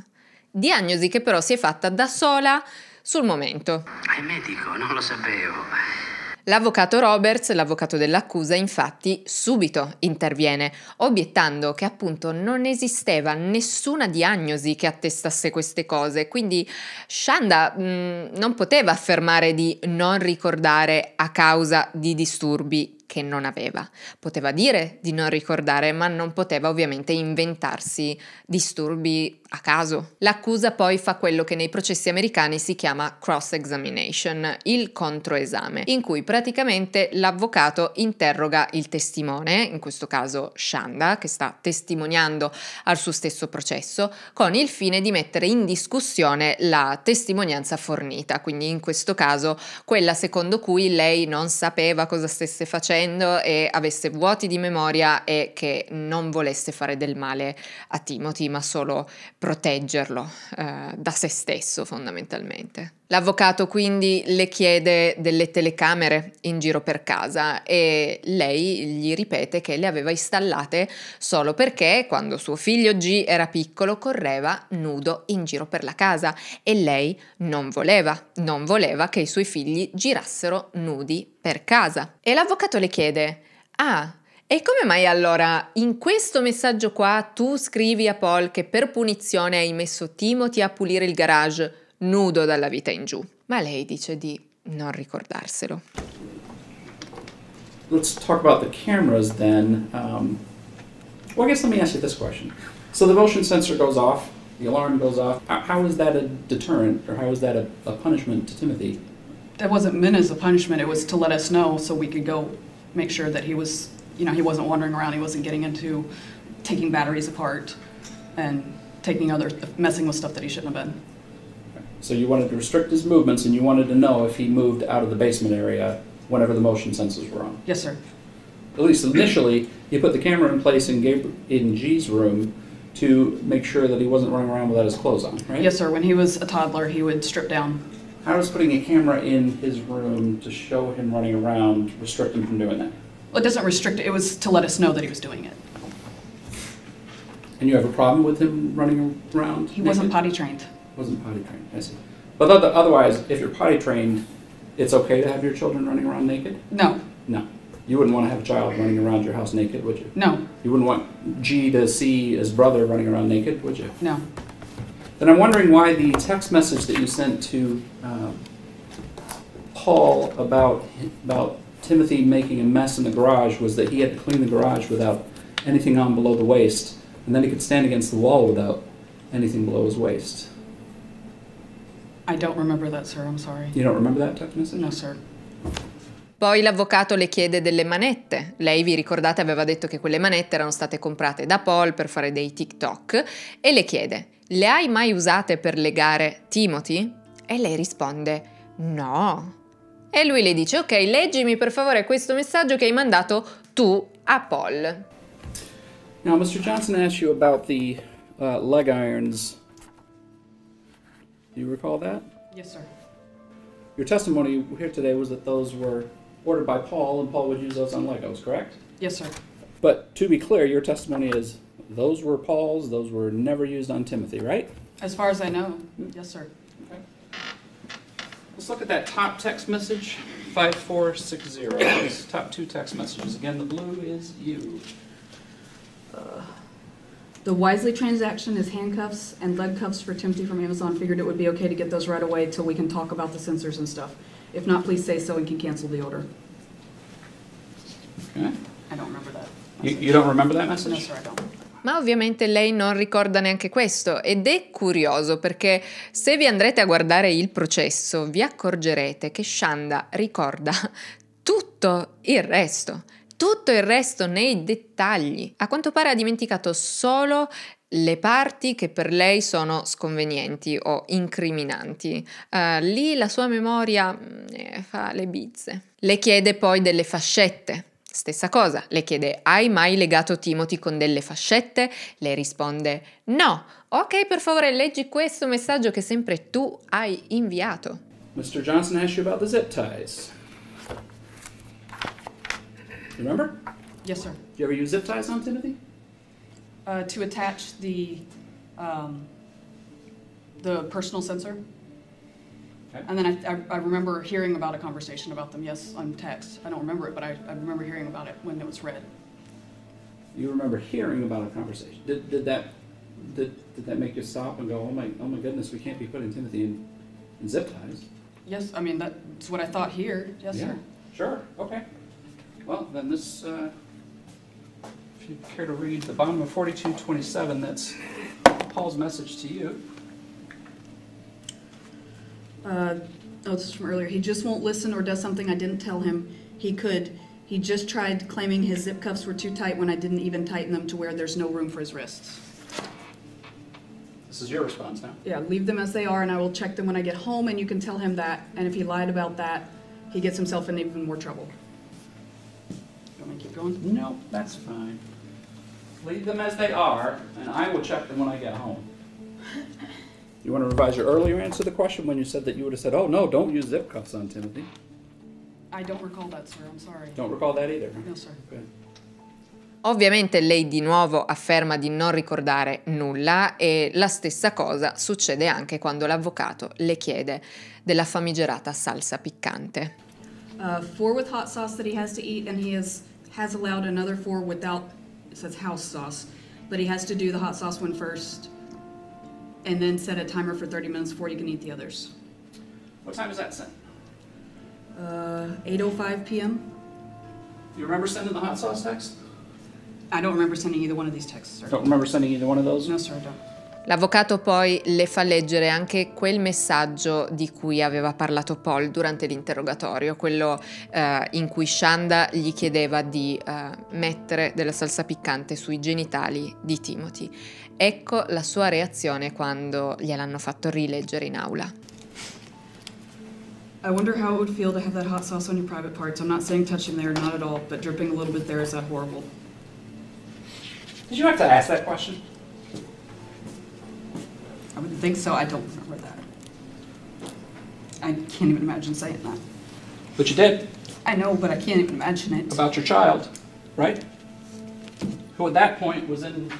Diagnosi che però si è fatta da sola sul momento. È medico, non lo sapevo. L'avvocato Roberts, l'avvocato dell'accusa, infatti subito interviene, obiettando che appunto non esisteva nessuna diagnosi che attestasse queste cose, quindi Shanda mh, mm, non poteva affermare di non ricordare a causa di disturbi che non aveva. Poteva dire di non ricordare, ma non poteva ovviamente inventarsi disturbi a caso. L'accusa poi fa quello che nei processi americani si chiama cross examination, il controesame, in cui praticamente l'avvocato interroga il testimone, in questo caso Shanda, che sta testimoniando al suo stesso processo, con il fine di mettere in discussione la testimonianza fornita, quindi in questo caso quella secondo cui lei non sapeva cosa stesse facendo facendo e avesse vuoti di memoria e che non volesse fare del male a Timothy, ma solo proteggerlo eh, da se stesso fondamentalmente. L'avvocato quindi le chiede delle telecamere in giro per casa e lei gli ripete che le aveva installate solo perché quando suo figlio G era piccolo correva nudo in giro per la casa e lei non voleva, non voleva che i suoi figli girassero nudi per casa. E l'avvocato le chiede, ah, e come mai allora in questo messaggio qua tu scrivi a Paul che per punizione hai messo Timothy a pulire il garage? nudo dalla vita in giù, ma lei dice di non ricordarselo. Let's talk about the cameras then. Um, well, I guess let me ask you this question. So the motion sensor goes off, the alarm goes off. How is that a deterrent or how is that a, a punishment to Timothy? That wasn't meant as a punishment, it was to let us know so we could go make sure that he was, you know, he wasn't wandering around, he wasn't getting into taking batteries apart and taking other, messing with stuff that he shouldn't have been. So you wanted to restrict his movements and you wanted to know if he moved out of the basement area whenever the motion sensors were on. Yes, sir. At least initially, you put the camera in place in, Gabriel, in G's room to make sure that he wasn't running around without his clothes on, right? Yes, sir. When he was a toddler, he would strip down. How does putting a camera in his room to show him running around restrict him from doing that? Well, it doesn't restrict it. was to let us know that he was doing it. And you have a problem with him running around? He naked? wasn't potty trained wasn't potty trained. I see. But other, otherwise, if you're potty trained, it's okay to have your children running around naked. No. No. You wouldn't want to have a child running around your house naked, would you? No. You wouldn't want G to see his brother running around naked, would you? No. Then I'm wondering why the text message that you sent to uh, Paul about about Timothy making a mess in the garage was that he had to clean the garage without anything on below the waist, and then he could stand against the wall without anything below his waist. I don't remember that, sir. I'm sorry. You don't remember that toughness? No, sir. Poi l'avvocato le chiede delle manette. Lei, vi ricordate, aveva detto che quelle manette erano state comprate da Paul per fare dei TikTok e le chiede: Le hai mai usate per legare Timothy? E lei risponde: No. E lui le dice: Ok, leggimi per favore questo messaggio che hai mandato tu a Paul. Now, Mr. Johnson asked you about the uh, leg irons Do you recall that? Yes, sir. Your testimony here today was that those were ordered by Paul, and Paul would use those on Legos, correct? Yes, sir. But to be clear, your testimony is those were Paul's, those were never used on Timothy, right? As far as I know, hmm. yes, sir. Okay. Let's look at that top text message, 5460. top two text messages. Again, the blue is you. Uh, The Wisely transaction is handcuffs and leg cuffs for Timothy from Amazon. Figured it would be okay to get those right away till we can talk about the sensors and stuff. If not, please say so and can cancel the order. Okay. I don't remember that. You, you don't remember that message? No, sir, I don't. Ma ovviamente lei non ricorda neanche questo ed è curioso perché se vi andrete a guardare il processo vi accorgerete che Shanda ricorda tutto il resto tutto il resto nei dettagli. A quanto pare ha dimenticato solo le parti che per lei sono sconvenienti o incriminanti. Uh, lì la sua memoria mm, eh, fa le bizze. Le chiede poi delle fascette. Stessa cosa, le chiede hai mai legato Timothy con delle fascette? Le risponde no. Ok, per favore leggi questo messaggio che sempre tu hai inviato. Mr. Johnson asked you about the zip ties. Remember? Yes, sir. Did you ever use zip ties on Timothy? Uh, to attach the, um, the personal sensor. Okay. And then I, I, I, remember hearing about a conversation about them, yes, on text. I don't remember it, but I, I remember hearing about it when it was read. You remember hearing about a conversation. Did, did that did, did that make you stop and go, oh my, oh my goodness, we can't be putting Timothy in, in zip ties? Yes, I mean, that's what I thought here. Yes, yeah. sir. Sure, okay. Well, then this, uh, if you care to read the bottom of 4227, that's Paul's message to you. Uh, oh, this is from earlier. He just won't listen or does something I didn't tell him he could. He just tried claiming his zip cuffs were too tight when I didn't even tighten them to where there's no room for his wrists. This is your response now? Yeah, leave them as they are and I will check them when I get home and you can tell him that. And if he lied about that, he gets himself in even more trouble. Let me keep going. No, nope, that's fine. Leave them as they are, and I will check them when I get home. You want to revise your earlier answer to the question when you said that you would have said, oh, no, don't use zip cuffs on Timothy? I don't recall that, sir. I'm sorry. Don't recall that either? No, sir. Okay. Ovviamente lei di nuovo afferma di non ricordare nulla e la stessa cosa succede anche quando l'avvocato le chiede della famigerata salsa piccante. Uh, four with hot sauce that he has to eat and he is has allowed another four without, it says house sauce, but he has to do the hot sauce one first and then set a timer for 30 minutes before you can eat the others. What time is that sent? Uh, 8.05 p.m. Do you remember sending the hot sauce text? I don't remember sending either one of these texts, sir. Don't remember sending either one of those? No, sir, I don't. L'avvocato poi le fa leggere anche quel messaggio di cui aveva parlato Paul durante l'interrogatorio, quello eh, in cui Shanda gli chiedeva di eh, mettere della salsa piccante sui genitali di Timothy. Ecco la sua reazione quando gliel'hanno fatto rileggere in aula. I wonder how it would feel to have that hot sauce on your private parts. I'm not saying touching there, not at all, but dripping a little bit there, is that horrible? Did you have to ask that question? I would think so. I don't remember that. I can't even imagine saying that. But you did, I know, but I can't even imagine it. about your child, right? Who at that point was in the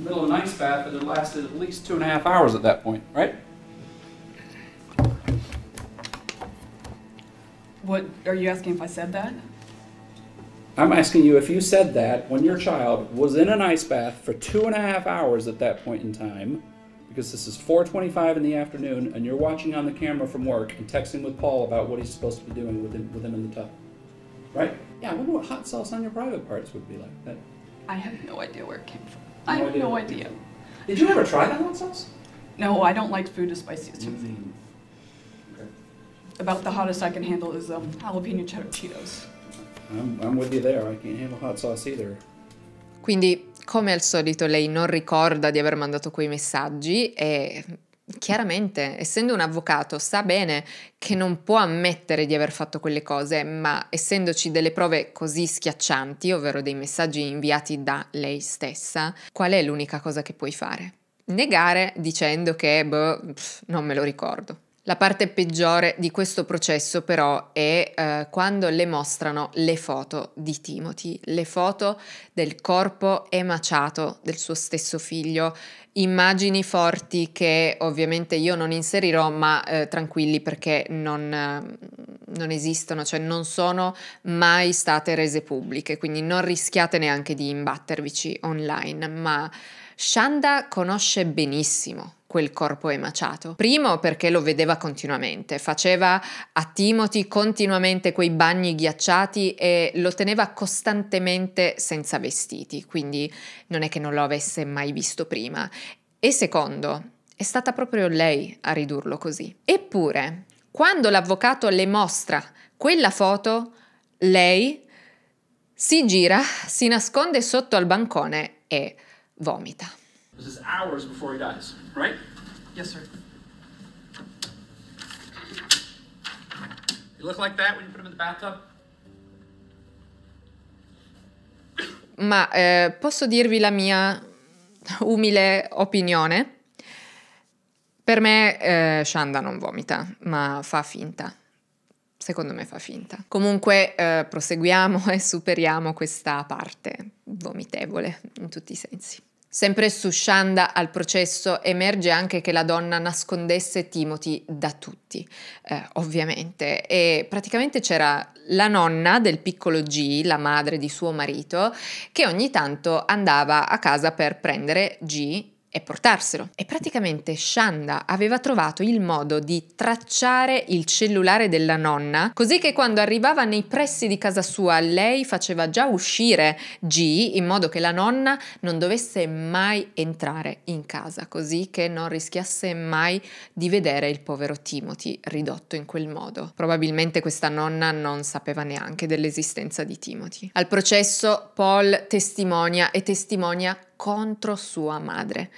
middle of an ice bath and it lasted at least two and a half hours at that point, right? What, are you asking if I said that? I'm asking you if you said that when your child was in an ice bath for two and a half hours at that point in time, because this is 4:25 in the afternoon, and you're watching on the camera from work and texting with Paul about what he's supposed to be doing with him, with him in the tub, right? Yeah, I wonder what hot sauce on your private parts would be like. That. I have no idea where it came from. No I have idea no idea. Did you ever try that hot sauce? No, I don't like food as spicy as Timothy. Mm -hmm. okay. About the hottest I can handle is um, jalapeno cheddar Cheetos. I'm, I'm with you there. I can't handle hot sauce either. Quindi Come al solito lei non ricorda di aver mandato quei messaggi e chiaramente, essendo un avvocato, sa bene che non può ammettere di aver fatto quelle cose, ma essendoci delle prove così schiaccianti, ovvero dei messaggi inviati da lei stessa, qual è l'unica cosa che puoi fare? Negare dicendo che, boh, pff, non me lo ricordo. La parte peggiore di questo processo però è eh, quando le mostrano le foto di Timothy, le foto del corpo emaciato del suo stesso figlio, immagini forti che ovviamente io non inserirò, ma eh, tranquilli perché non, eh, non, esistono, cioè non sono mai state rese pubbliche, quindi non rischiate neanche di imbattervici online, ma Shanda conosce benissimo quel corpo emaciato. Primo perché lo vedeva continuamente, faceva a Timothy continuamente quei bagni ghiacciati e lo teneva costantemente senza vestiti, quindi non è che non lo avesse mai visto prima. E secondo, è stata proprio lei a ridurlo così. Eppure, quando l'avvocato le mostra quella foto, lei si gira, si nasconde sotto al bancone e vomita. This is hours before he dies, right? Yes, sir. He looked like that when you put him in the bathtub? Ma eh, posso dirvi la mia umile opinione? Per me eh, Shanda non vomita, ma fa finta. Secondo me fa finta. Comunque eh, proseguiamo e superiamo questa parte vomitevole in tutti i sensi. Sempre su Shanda al processo emerge anche che la donna nascondesse Timothy da tutti, eh, ovviamente, e praticamente c'era la nonna del piccolo G, la madre di suo marito, che ogni tanto andava a casa per prendere G e portarselo. E praticamente Shanda aveva trovato il modo di tracciare il cellulare della nonna, così che quando arrivava nei pressi di casa sua lei faceva già uscire G in modo che la nonna non dovesse mai entrare in casa, così che non rischiasse mai di vedere il povero Timothy ridotto in quel modo. Probabilmente questa nonna non sapeva neanche dell'esistenza di Timothy. Al processo Paul testimonia e testimonia contro sua madre,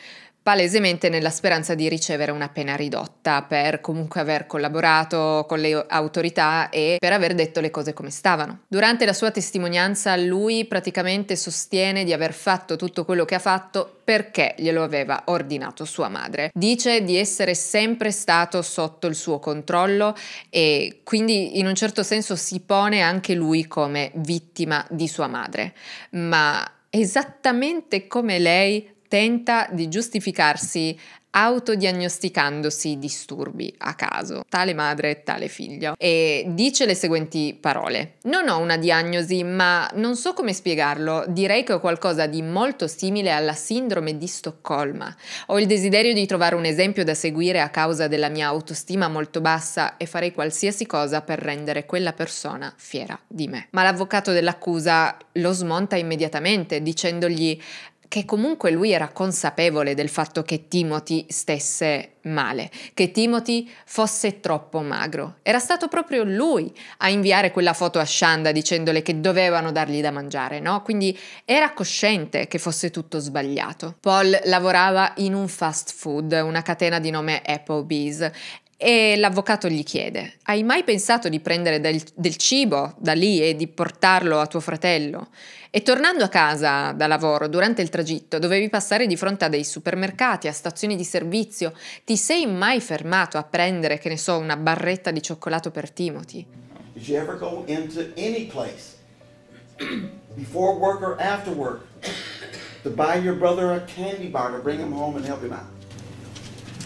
palesemente nella speranza di ricevere una pena ridotta per comunque aver collaborato con le autorità e per aver detto le cose come stavano. Durante la sua testimonianza lui praticamente sostiene di aver fatto tutto quello che ha fatto perché glielo aveva ordinato sua madre. Dice di essere sempre stato sotto il suo controllo e quindi in un certo senso si pone anche lui come vittima di sua madre, ma esattamente come lei tenta di giustificarsi autodiagnosticandosi disturbi a caso, tale madre e tale figlio, e dice le seguenti parole. Non ho una diagnosi, ma non so come spiegarlo, direi che ho qualcosa di molto simile alla sindrome di Stoccolma. Ho il desiderio di trovare un esempio da seguire a causa della mia autostima molto bassa e farei qualsiasi cosa per rendere quella persona fiera di me. Ma l'avvocato dell'accusa lo smonta immediatamente dicendogli che comunque lui era consapevole del fatto che Timothy stesse male, che Timothy fosse troppo magro. Era stato proprio lui a inviare quella foto a Shanda dicendole che dovevano dargli da mangiare, no? Quindi era cosciente che fosse tutto sbagliato. Paul lavorava in un fast food, una catena di nome Applebee's, e l'avvocato gli chiede, hai mai pensato di prendere del, del, cibo da lì e di portarlo a tuo fratello? E tornando a casa da lavoro durante il tragitto dovevi passare di fronte a dei supermercati, a stazioni di servizio, ti sei mai fermato a prendere, che ne so, una barretta di cioccolato per Timothy? Did you ever go into any place, before work or after work, to buy your brother a candy bar to bring him home and help him out?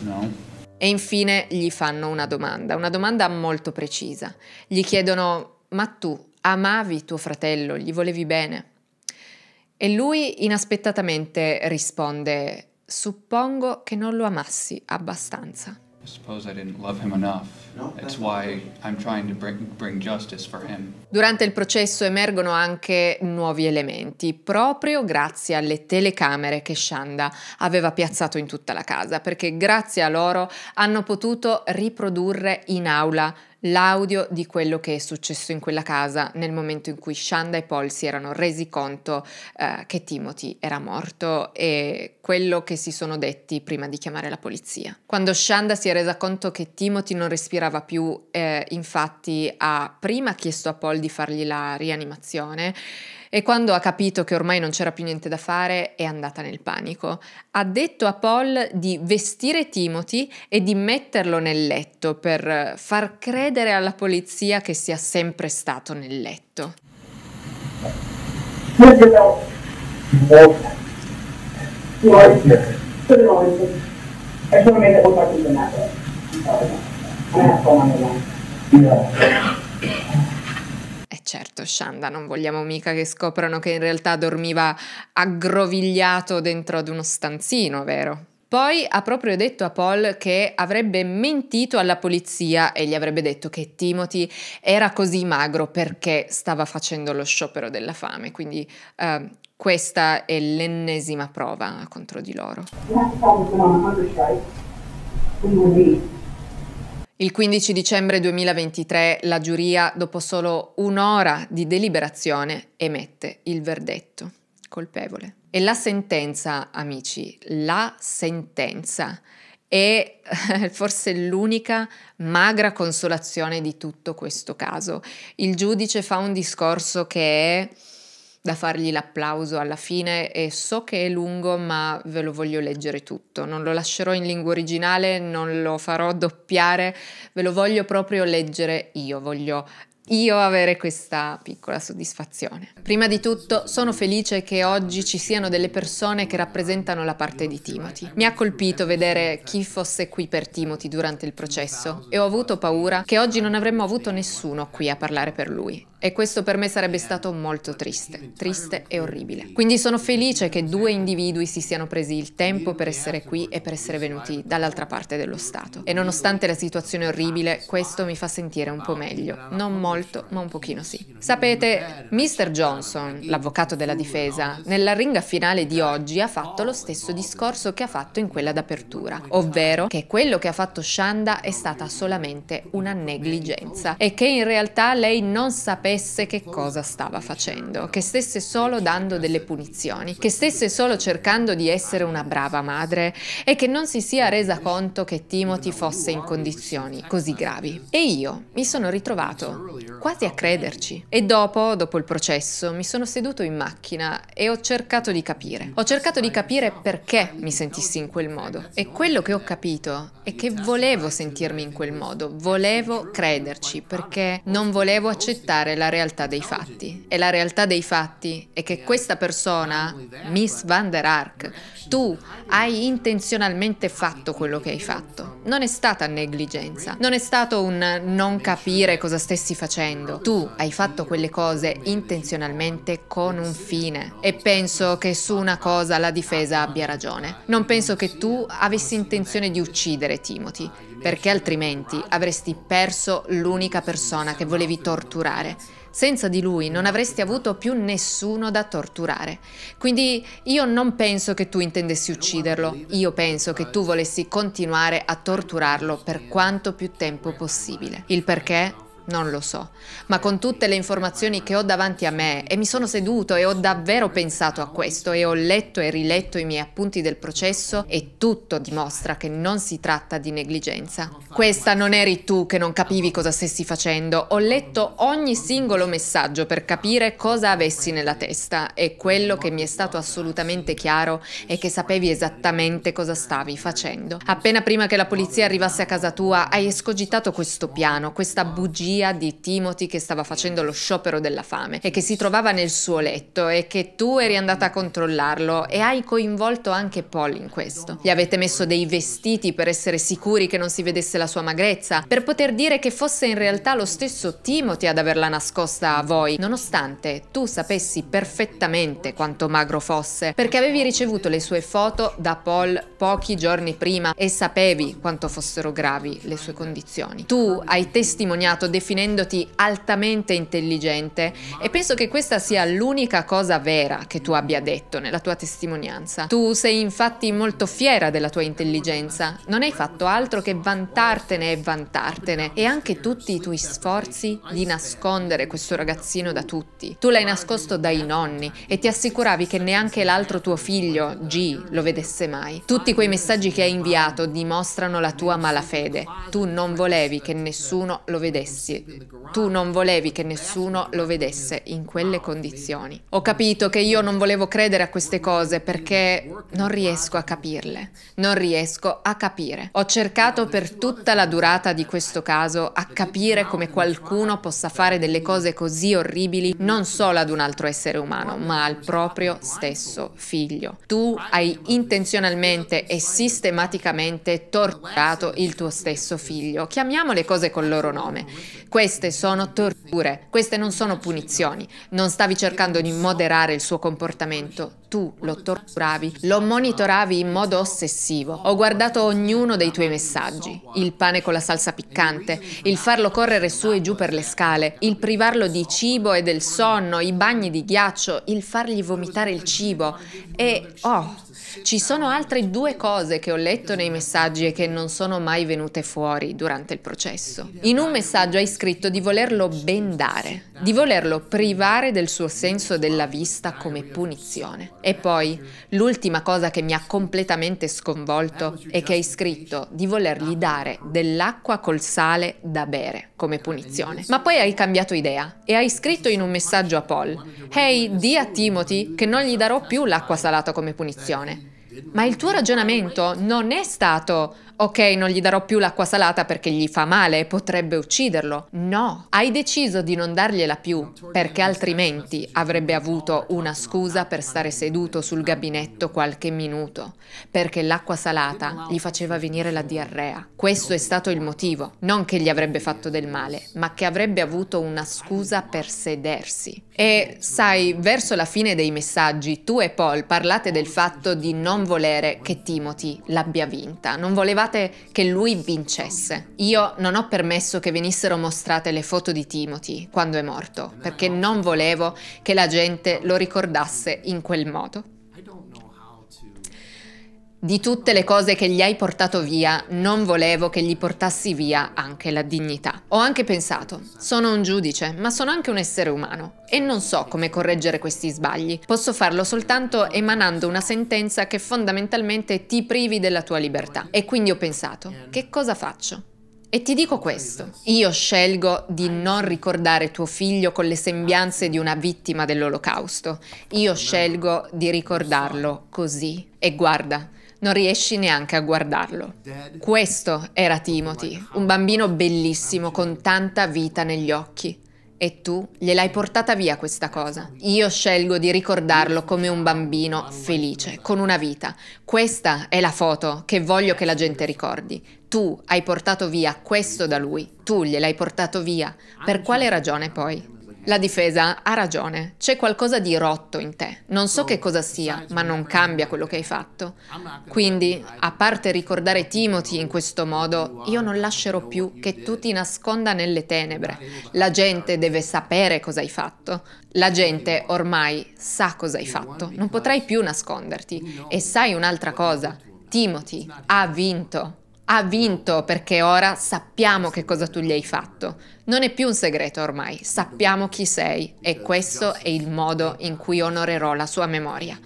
No. E infine gli fanno una domanda, una domanda molto precisa. Gli chiedono, ma tu amavi tuo fratello, gli volevi bene? E lui inaspettatamente risponde, suppongo che non lo amassi abbastanza suppose Durante il processo emergono anche nuovi elementi, proprio grazie alle telecamere che Shanda aveva piazzato in tutta la casa, perché grazie a loro hanno potuto riprodurre in aula l'audio di quello che è successo in quella casa nel momento in cui Shanda e Paul si erano resi conto eh, che Timothy era morto e quello che si sono detti prima di chiamare la polizia. Quando Shanda si è resa conto che Timothy non respirava più, eh, infatti ha prima chiesto a Paul di fargli la rianimazione e quando ha capito che ormai non c'era più niente da fare è andata nel panico. Ha detto a Paul di vestire Timothy e di metterlo nel letto per far credere alla polizia che sia sempre stato nel letto. Yeah certo, Shanda, non vogliamo mica che scoprano che in realtà dormiva aggrovigliato dentro ad uno stanzino, vero? Poi ha proprio detto a Paul che avrebbe mentito alla polizia e gli avrebbe detto che Timothy era così magro perché stava facendo lo sciopero della fame, quindi eh, questa è l'ennesima prova contro di loro. Il 15 dicembre 2023 la giuria, dopo solo un'ora di deliberazione, emette il verdetto colpevole. E la sentenza, amici, la sentenza è eh, forse l'unica magra consolazione di tutto questo caso. Il giudice fa un discorso che è da fargli l'applauso alla fine e so che è lungo ma ve lo voglio leggere tutto, non lo lascerò in lingua originale, non lo farò doppiare, ve lo voglio proprio leggere io, voglio io avere questa piccola soddisfazione. Prima di tutto sono felice che oggi ci siano delle persone che rappresentano la parte di Timothy. Mi ha colpito vedere chi fosse qui per Timothy durante il processo e ho avuto paura che oggi non avremmo avuto nessuno qui a parlare per lui. E questo per me sarebbe stato molto triste, triste e orribile. Quindi sono felice che due individui si siano presi il tempo per essere qui e per essere venuti dall'altra parte dello Stato. E nonostante la situazione orribile, questo mi fa sentire un po' meglio. Non molto, ma un pochino sì. Sapete, Mr. Johnson, l'avvocato della difesa, nella ringa finale di oggi ha fatto lo stesso discorso che ha fatto in quella d'apertura, ovvero che quello che ha fatto Shanda è stata solamente una negligenza e che in realtà lei non sapeva sapesse che cosa stava facendo, che stesse solo dando delle punizioni, che stesse solo cercando di essere una brava madre e che non si sia resa conto che Timothy fosse in condizioni così gravi. E io mi sono ritrovato quasi a crederci. E dopo, dopo il processo, mi sono seduto in macchina e ho cercato di capire. Ho cercato di capire perché mi sentissi in quel modo. E quello che ho capito è che volevo sentirmi in quel modo, volevo crederci perché non volevo accettare la la realtà dei fatti. E la realtà dei fatti è che questa persona, Miss Van der Ark, tu hai intenzionalmente fatto quello che hai fatto. Non è stata negligenza, non è stato un non capire cosa stessi facendo. Tu hai fatto quelle cose intenzionalmente con un fine. E penso che su una cosa la difesa abbia ragione. Non penso che tu avessi intenzione di uccidere Timothy perché altrimenti avresti perso l'unica persona che volevi torturare. Senza di lui non avresti avuto più nessuno da torturare. Quindi io non penso che tu intendessi ucciderlo, io penso che tu volessi continuare a torturarlo per quanto più tempo possibile. Il perché non lo so, ma con tutte le informazioni che ho davanti a me e mi sono seduto e ho davvero pensato a questo e ho letto e riletto i miei appunti del processo e tutto dimostra che non si tratta di negligenza. Questa non eri tu che non capivi cosa stessi facendo, ho letto ogni singolo messaggio per capire cosa avessi nella testa e quello che mi è stato assolutamente chiaro è che sapevi esattamente cosa stavi facendo. Appena prima che la polizia arrivasse a casa tua hai escogitato questo piano, questa bugia zia di Timothy che stava facendo lo sciopero della fame e che si trovava nel suo letto e che tu eri andata a controllarlo e hai coinvolto anche Paul in questo. Gli avete messo dei vestiti per essere sicuri che non si vedesse la sua magrezza, per poter dire che fosse in realtà lo stesso Timothy ad averla nascosta a voi, nonostante tu sapessi perfettamente quanto magro fosse, perché avevi ricevuto le sue foto da Paul pochi giorni prima e sapevi quanto fossero gravi le sue condizioni. Tu hai testimoniato definitivamente definendoti altamente intelligente e penso che questa sia l'unica cosa vera che tu abbia detto nella tua testimonianza. Tu sei infatti molto fiera della tua intelligenza, non hai fatto altro che vantartene e vantartene e anche tutti i tuoi sforzi di nascondere questo ragazzino da tutti. Tu l'hai nascosto dai nonni e ti assicuravi che neanche l'altro tuo figlio, G, lo vedesse mai. Tutti quei messaggi che hai inviato dimostrano la tua malafede. Tu non volevi che nessuno lo vedesse ragazzi, tu non volevi che nessuno lo vedesse in quelle condizioni. Ho capito che io non volevo credere a queste cose perché non riesco a capirle, non riesco a capire. Ho cercato per tutta la durata di questo caso a capire come qualcuno possa fare delle cose così orribili non solo ad un altro essere umano, ma al proprio stesso figlio. Tu hai intenzionalmente e sistematicamente torturato il tuo stesso figlio. Chiamiamo le cose col loro nome. Queste sono torture, queste non sono punizioni. Non stavi cercando di moderare il suo comportamento, tu lo torturavi, lo monitoravi in modo ossessivo. Ho guardato ognuno dei tuoi messaggi, il pane con la salsa piccante, il farlo correre su e giù per le scale, il privarlo di cibo e del sonno, i bagni di ghiaccio, il fargli vomitare il cibo e, oh, ci sono altre due cose che ho letto nei messaggi e che non sono mai venute fuori durante il processo. In un messaggio hai scritto di volerlo bendare, di volerlo privare del suo senso della vista come punizione. E poi, l'ultima cosa che mi ha completamente sconvolto è che hai scritto di volergli dare dell'acqua col sale da bere come punizione. Ma poi hai cambiato idea e hai scritto in un messaggio a Paul, Hey, di a Timothy che non gli darò più l'acqua salata come punizione. Ma il tuo ragionamento non è stato ok, non gli darò più l'acqua salata perché gli fa male e potrebbe ucciderlo. No, hai deciso di non dargliela più perché altrimenti avrebbe avuto una scusa per stare seduto sul gabinetto qualche minuto, perché l'acqua salata gli faceva venire la diarrea. Questo è stato il motivo, non che gli avrebbe fatto del male, ma che avrebbe avuto una scusa per sedersi. E sai, verso la fine dei messaggi tu e Paul parlate del fatto di non volere che Timothy l'abbia vinta, non voleva pensate che lui vincesse. Io non ho permesso che venissero mostrate le foto di Timothy quando è morto, perché non volevo che la gente lo ricordasse in quel modo. Di tutte le cose che gli hai portato via, non volevo che gli portassi via anche la dignità. Ho anche pensato, sono un giudice, ma sono anche un essere umano e non so come correggere questi sbagli. Posso farlo soltanto emanando una sentenza che fondamentalmente ti privi della tua libertà. E quindi ho pensato, che cosa faccio? E ti dico questo, io scelgo di non ricordare tuo figlio con le sembianze di una vittima dell'olocausto, io scelgo di ricordarlo così. E guarda, non riesci neanche a guardarlo. Questo era Timothy, un bambino bellissimo con tanta vita negli occhi. E tu gliel'hai portata via questa cosa. Io scelgo di ricordarlo come un bambino felice, con una vita. Questa è la foto che voglio che la gente ricordi. Tu hai portato via questo da lui, tu gliel'hai portato via. Per quale ragione poi? La difesa ha ragione, c'è qualcosa di rotto in te. Non so che cosa sia, ma non cambia quello che hai fatto. Quindi, a parte ricordare Timothy in questo modo, io non lascerò più che tu ti nasconda nelle tenebre. La gente deve sapere cosa hai fatto. La gente ormai sa cosa hai fatto. Non potrai più nasconderti. E sai un'altra cosa, Timothy ha vinto. Ha vinto perché ora sappiamo che cosa tu gli hai fatto. Non è più un segreto ormai, sappiamo chi sei e questo è il modo in cui onorerò la sua memoria.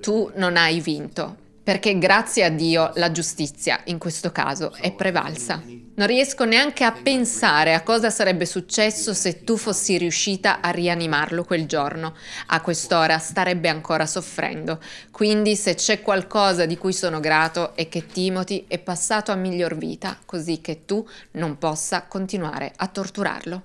Tu non hai vinto, perché grazie a Dio la giustizia in questo caso è prevalsa. Non riesco neanche a pensare a cosa sarebbe successo se tu fossi riuscita a rianimarlo quel giorno. A quest'ora starebbe ancora soffrendo. Quindi se c'è qualcosa di cui sono grato è che Timothy è passato a miglior vita, così che tu non possa continuare a torturarlo.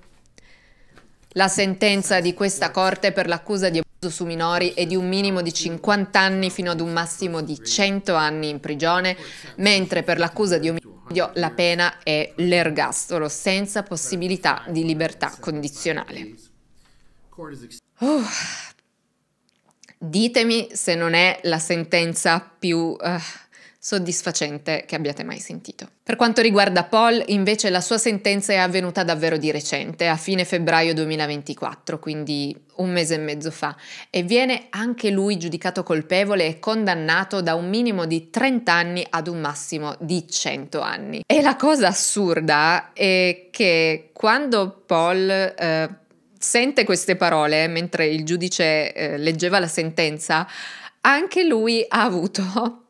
La sentenza di questa Corte per l'accusa di abuso su minori è di un minimo di 50 anni fino ad un massimo di 100 anni in prigione, mentre per l'accusa di omicidio la pena è l'ergastolo senza possibilità di libertà condizionale. Uh, ditemi se non è la sentenza più... Uh, soddisfacente che abbiate mai sentito. Per quanto riguarda Paul, invece la sua sentenza è avvenuta davvero di recente, a fine febbraio 2024, quindi un mese e mezzo fa, e viene anche lui giudicato colpevole e condannato da un minimo di 30 anni ad un massimo di 100 anni. E la cosa assurda è che quando Paul eh, sente queste parole, mentre il giudice eh, leggeva la sentenza, anche lui ha avuto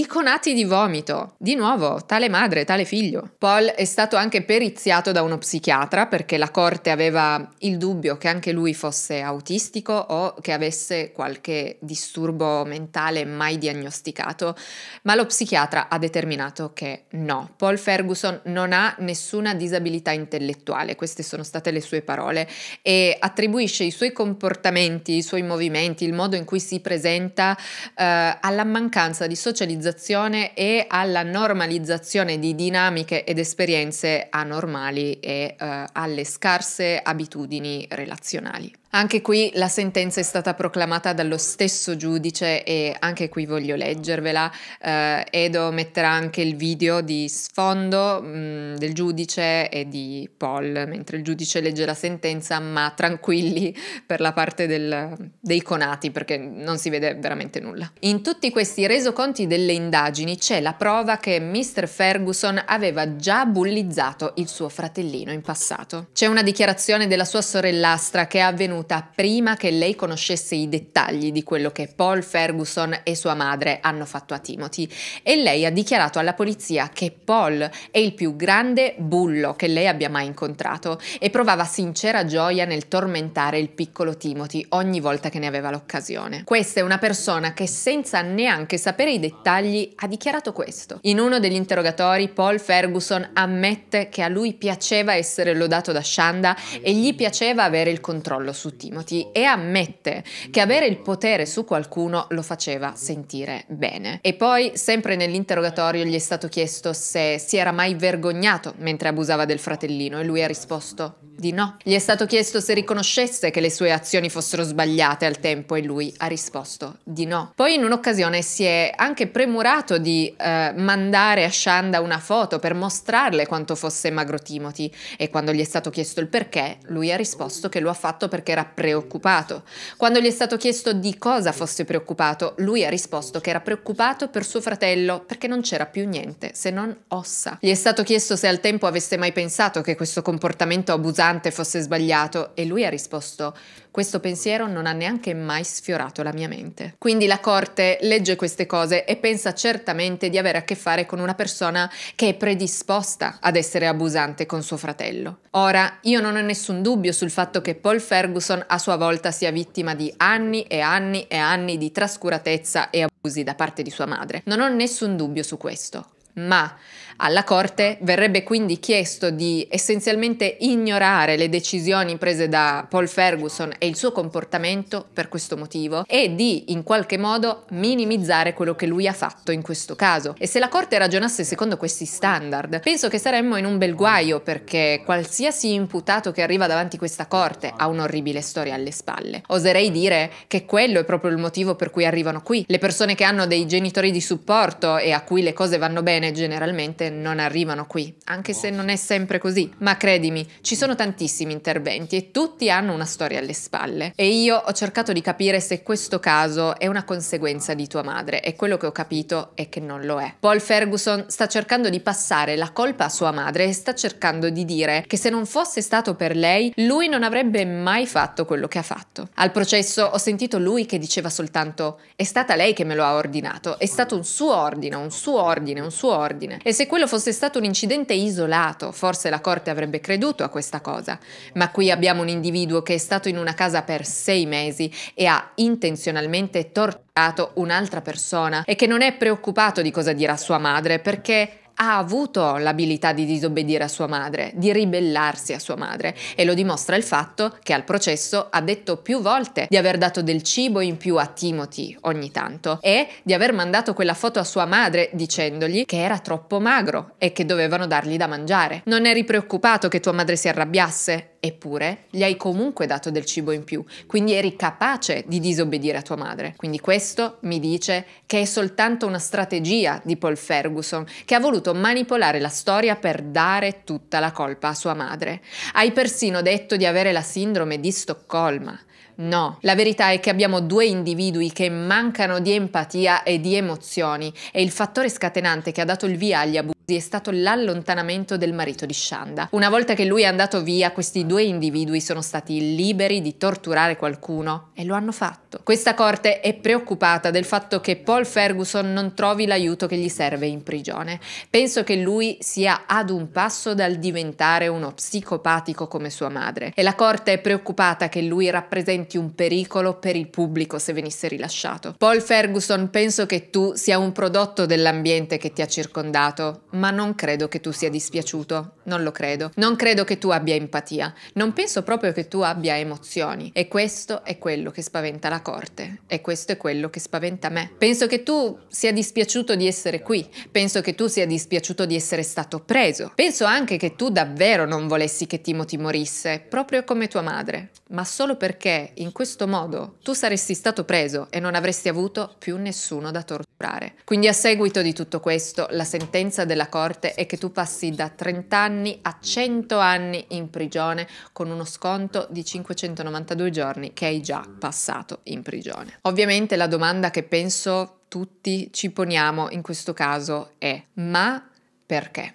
Iconati di vomito. Di nuovo, tale madre, tale figlio. Paul è stato anche periziato da uno psichiatra perché la corte aveva il dubbio che anche lui fosse autistico o che avesse qualche disturbo mentale mai diagnosticato, ma lo psichiatra ha determinato che no, Paul Ferguson non ha nessuna disabilità intellettuale, queste sono state le sue parole, e attribuisce i suoi comportamenti, i suoi movimenti, il modo in cui si presenta eh, alla mancanza di socializzazione normalizzazione e alla normalizzazione di dinamiche ed esperienze anormali e eh, alle scarse abitudini relazionali. Anche qui la sentenza è stata proclamata dallo stesso giudice e anche qui voglio leggervela. Eh, Edo metterà anche il video di sfondo mh, mm, del giudice e di Paul mentre il giudice legge la sentenza, ma tranquilli per la parte del, dei conati perché non si vede veramente nulla. In tutti questi resoconti delle indagini c'è la prova che Mr. Ferguson aveva già bullizzato il suo fratellino in passato. C'è una dichiarazione della sua sorellastra che è avvenuta avvenuta prima che lei conoscesse i dettagli di quello che Paul Ferguson e sua madre hanno fatto a Timothy e lei ha dichiarato alla polizia che Paul è il più grande bullo che lei abbia mai incontrato e provava sincera gioia nel tormentare il piccolo Timothy ogni volta che ne aveva l'occasione. Questa è una persona che senza neanche sapere i dettagli ha dichiarato questo. In uno degli interrogatori Paul Ferguson ammette che a lui piaceva essere lodato da Shanda e gli piaceva avere il controllo su su Timothy e ammette che avere il potere su qualcuno lo faceva sentire bene. E poi, sempre nell'interrogatorio, gli è stato chiesto se si era mai vergognato mentre abusava del fratellino e lui ha risposto di no. Gli è stato chiesto se riconoscesse che le sue azioni fossero sbagliate al tempo e lui ha risposto di no. Poi in un'occasione si è anche premurato di eh, mandare a Shanda una foto per mostrarle quanto fosse magro Timothy e quando gli è stato chiesto il perché, lui ha risposto che lo ha fatto perché era era preoccupato. Quando gli è stato chiesto di cosa fosse preoccupato, lui ha risposto che era preoccupato per suo fratello perché non c'era più niente se non ossa. Gli è stato chiesto se al tempo avesse mai pensato che questo comportamento abusante fosse sbagliato e lui ha risposto questo pensiero non ha neanche mai sfiorato la mia mente. Quindi la corte legge queste cose e pensa certamente di avere a che fare con una persona che è predisposta ad essere abusante con suo fratello. Ora, io non ho nessun dubbio sul fatto che Paul Ferguson a sua volta sia vittima di anni e anni e anni di trascuratezza e abusi da parte di sua madre. Non ho nessun dubbio su questo. Ma alla Corte verrebbe quindi chiesto di essenzialmente ignorare le decisioni prese da Paul Ferguson e il suo comportamento per questo motivo e di in qualche modo minimizzare quello che lui ha fatto in questo caso. E se la Corte ragionasse secondo questi standard, penso che saremmo in un bel guaio perché qualsiasi imputato che arriva davanti a questa Corte ha un'orribile storia alle spalle. Oserei dire che quello è proprio il motivo per cui arrivano qui. Le persone che hanno dei genitori di supporto e a cui le cose vanno bene generalmente non arrivano qui, anche se oh. non è sempre così. Ma credimi, ci sono tantissimi interventi e tutti hanno una storia alle spalle. E io ho cercato di capire se questo caso è una conseguenza di tua madre e quello che ho capito è che non lo è. Paul Ferguson sta cercando di passare la colpa a sua madre e sta cercando di dire che se non fosse stato per lei, lui non avrebbe mai fatto quello che ha fatto. Al processo ho sentito lui che diceva soltanto è stata lei che me lo ha ordinato, è stato un suo ordine, un suo ordine, un suo ordine. E se quello quello fosse stato un incidente isolato, forse la corte avrebbe creduto a questa cosa, ma qui abbiamo un individuo che è stato in una casa per sei mesi e ha intenzionalmente torturato un'altra persona e che non è preoccupato di cosa dirà sua madre perché ha avuto l'abilità di disobbedire a sua madre, di ribellarsi a sua madre e lo dimostra il fatto che al processo ha detto più volte di aver dato del cibo in più a Timothy ogni tanto e di aver mandato quella foto a sua madre dicendogli che era troppo magro e che dovevano dargli da mangiare. Non eri preoccupato che tua madre si arrabbiasse? eppure gli hai comunque dato del cibo in più, quindi eri capace di disobbedire a tua madre. Quindi questo mi dice che è soltanto una strategia di Paul Ferguson che ha voluto manipolare la storia per dare tutta la colpa a sua madre. Hai persino detto di avere la sindrome di Stoccolma. No, la verità è che abbiamo due individui che mancano di empatia e di emozioni e il fattore scatenante che ha dato il via agli abusi è stato l'allontanamento del marito di Shanda. Una volta che lui è andato via, questi due individui sono stati liberi di torturare qualcuno e lo hanno fatto. Questa corte è preoccupata del fatto che Paul Ferguson non trovi l'aiuto che gli serve in prigione. Penso che lui sia ad un passo dal diventare uno psicopatico come sua madre e la corte è preoccupata che lui rappresenti un pericolo per il pubblico se venisse rilasciato. Paul Ferguson, penso che tu sia un prodotto dell'ambiente che ti ha circondato, ma non credo che tu sia dispiaciuto, non lo credo. Non credo che tu abbia empatia, non penso proprio che tu abbia emozioni e questo è quello che spaventa la corte e questo è quello che spaventa me. Penso che tu sia dispiaciuto di essere qui, penso che tu sia dispiaciuto di essere stato preso. Penso anche che tu davvero non volessi che Timothy morisse, proprio come tua madre, ma solo perché in questo modo tu saresti stato preso e non avresti avuto più nessuno da torturare. Quindi a seguito di tutto questo, la sentenza della Corte è che tu passi da 30 anni a 100 anni in prigione con uno sconto di 592 giorni che hai già passato in prigione. Ovviamente la domanda che penso tutti ci poniamo in questo caso è ma perché?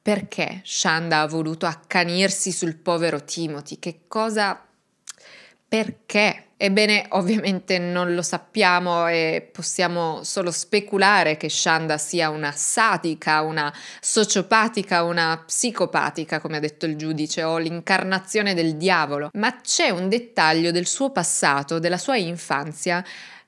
Perché Shanda ha voluto accanirsi sul povero Timothy? Che cosa... Perché? Ebbene, ovviamente non lo sappiamo e possiamo solo speculare che Shanda sia una sadica, una sociopatica, una psicopatica, come ha detto il giudice, o l'incarnazione del diavolo, ma c'è un dettaglio del suo passato, della sua infanzia,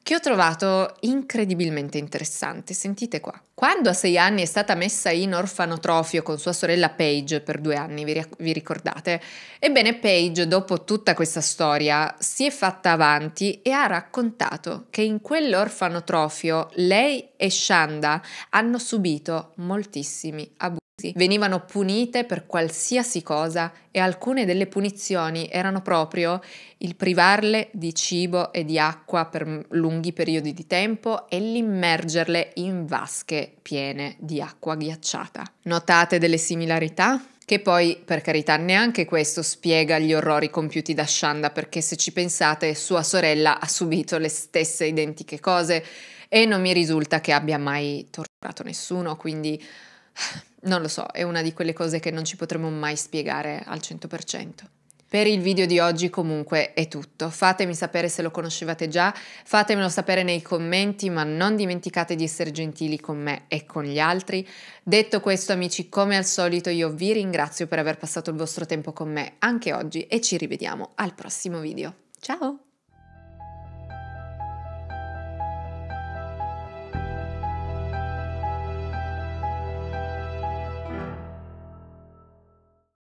che ho trovato incredibilmente interessante. Sentite qua. Quando a sei anni è stata messa in orfanotrofio con sua sorella Paige per due anni, vi, vi ricordate? Ebbene, Paige, dopo tutta questa storia, si è fatta avanti e ha raccontato che in quell'orfanotrofio lei e Shanda hanno subito moltissimi abusi venivano punite per qualsiasi cosa e alcune delle punizioni erano proprio il privarle di cibo e di acqua per lunghi periodi di tempo e l'immergerle in vasche piene di acqua ghiacciata. Notate delle similarità? Che poi, per carità, neanche questo spiega gli orrori compiuti da Shanda, perché se ci pensate, sua sorella ha subito le stesse identiche cose e non mi risulta che abbia mai torturato nessuno, quindi non lo so, è una di quelle cose che non ci potremo mai spiegare al 100%. Per il video di oggi comunque è tutto, fatemi sapere se lo conoscevate già, fatemelo sapere nei commenti, ma non dimenticate di essere gentili con me e con gli altri. Detto questo amici, come al solito io vi ringrazio per aver passato il vostro tempo con me anche oggi e ci rivediamo al prossimo video. Ciao!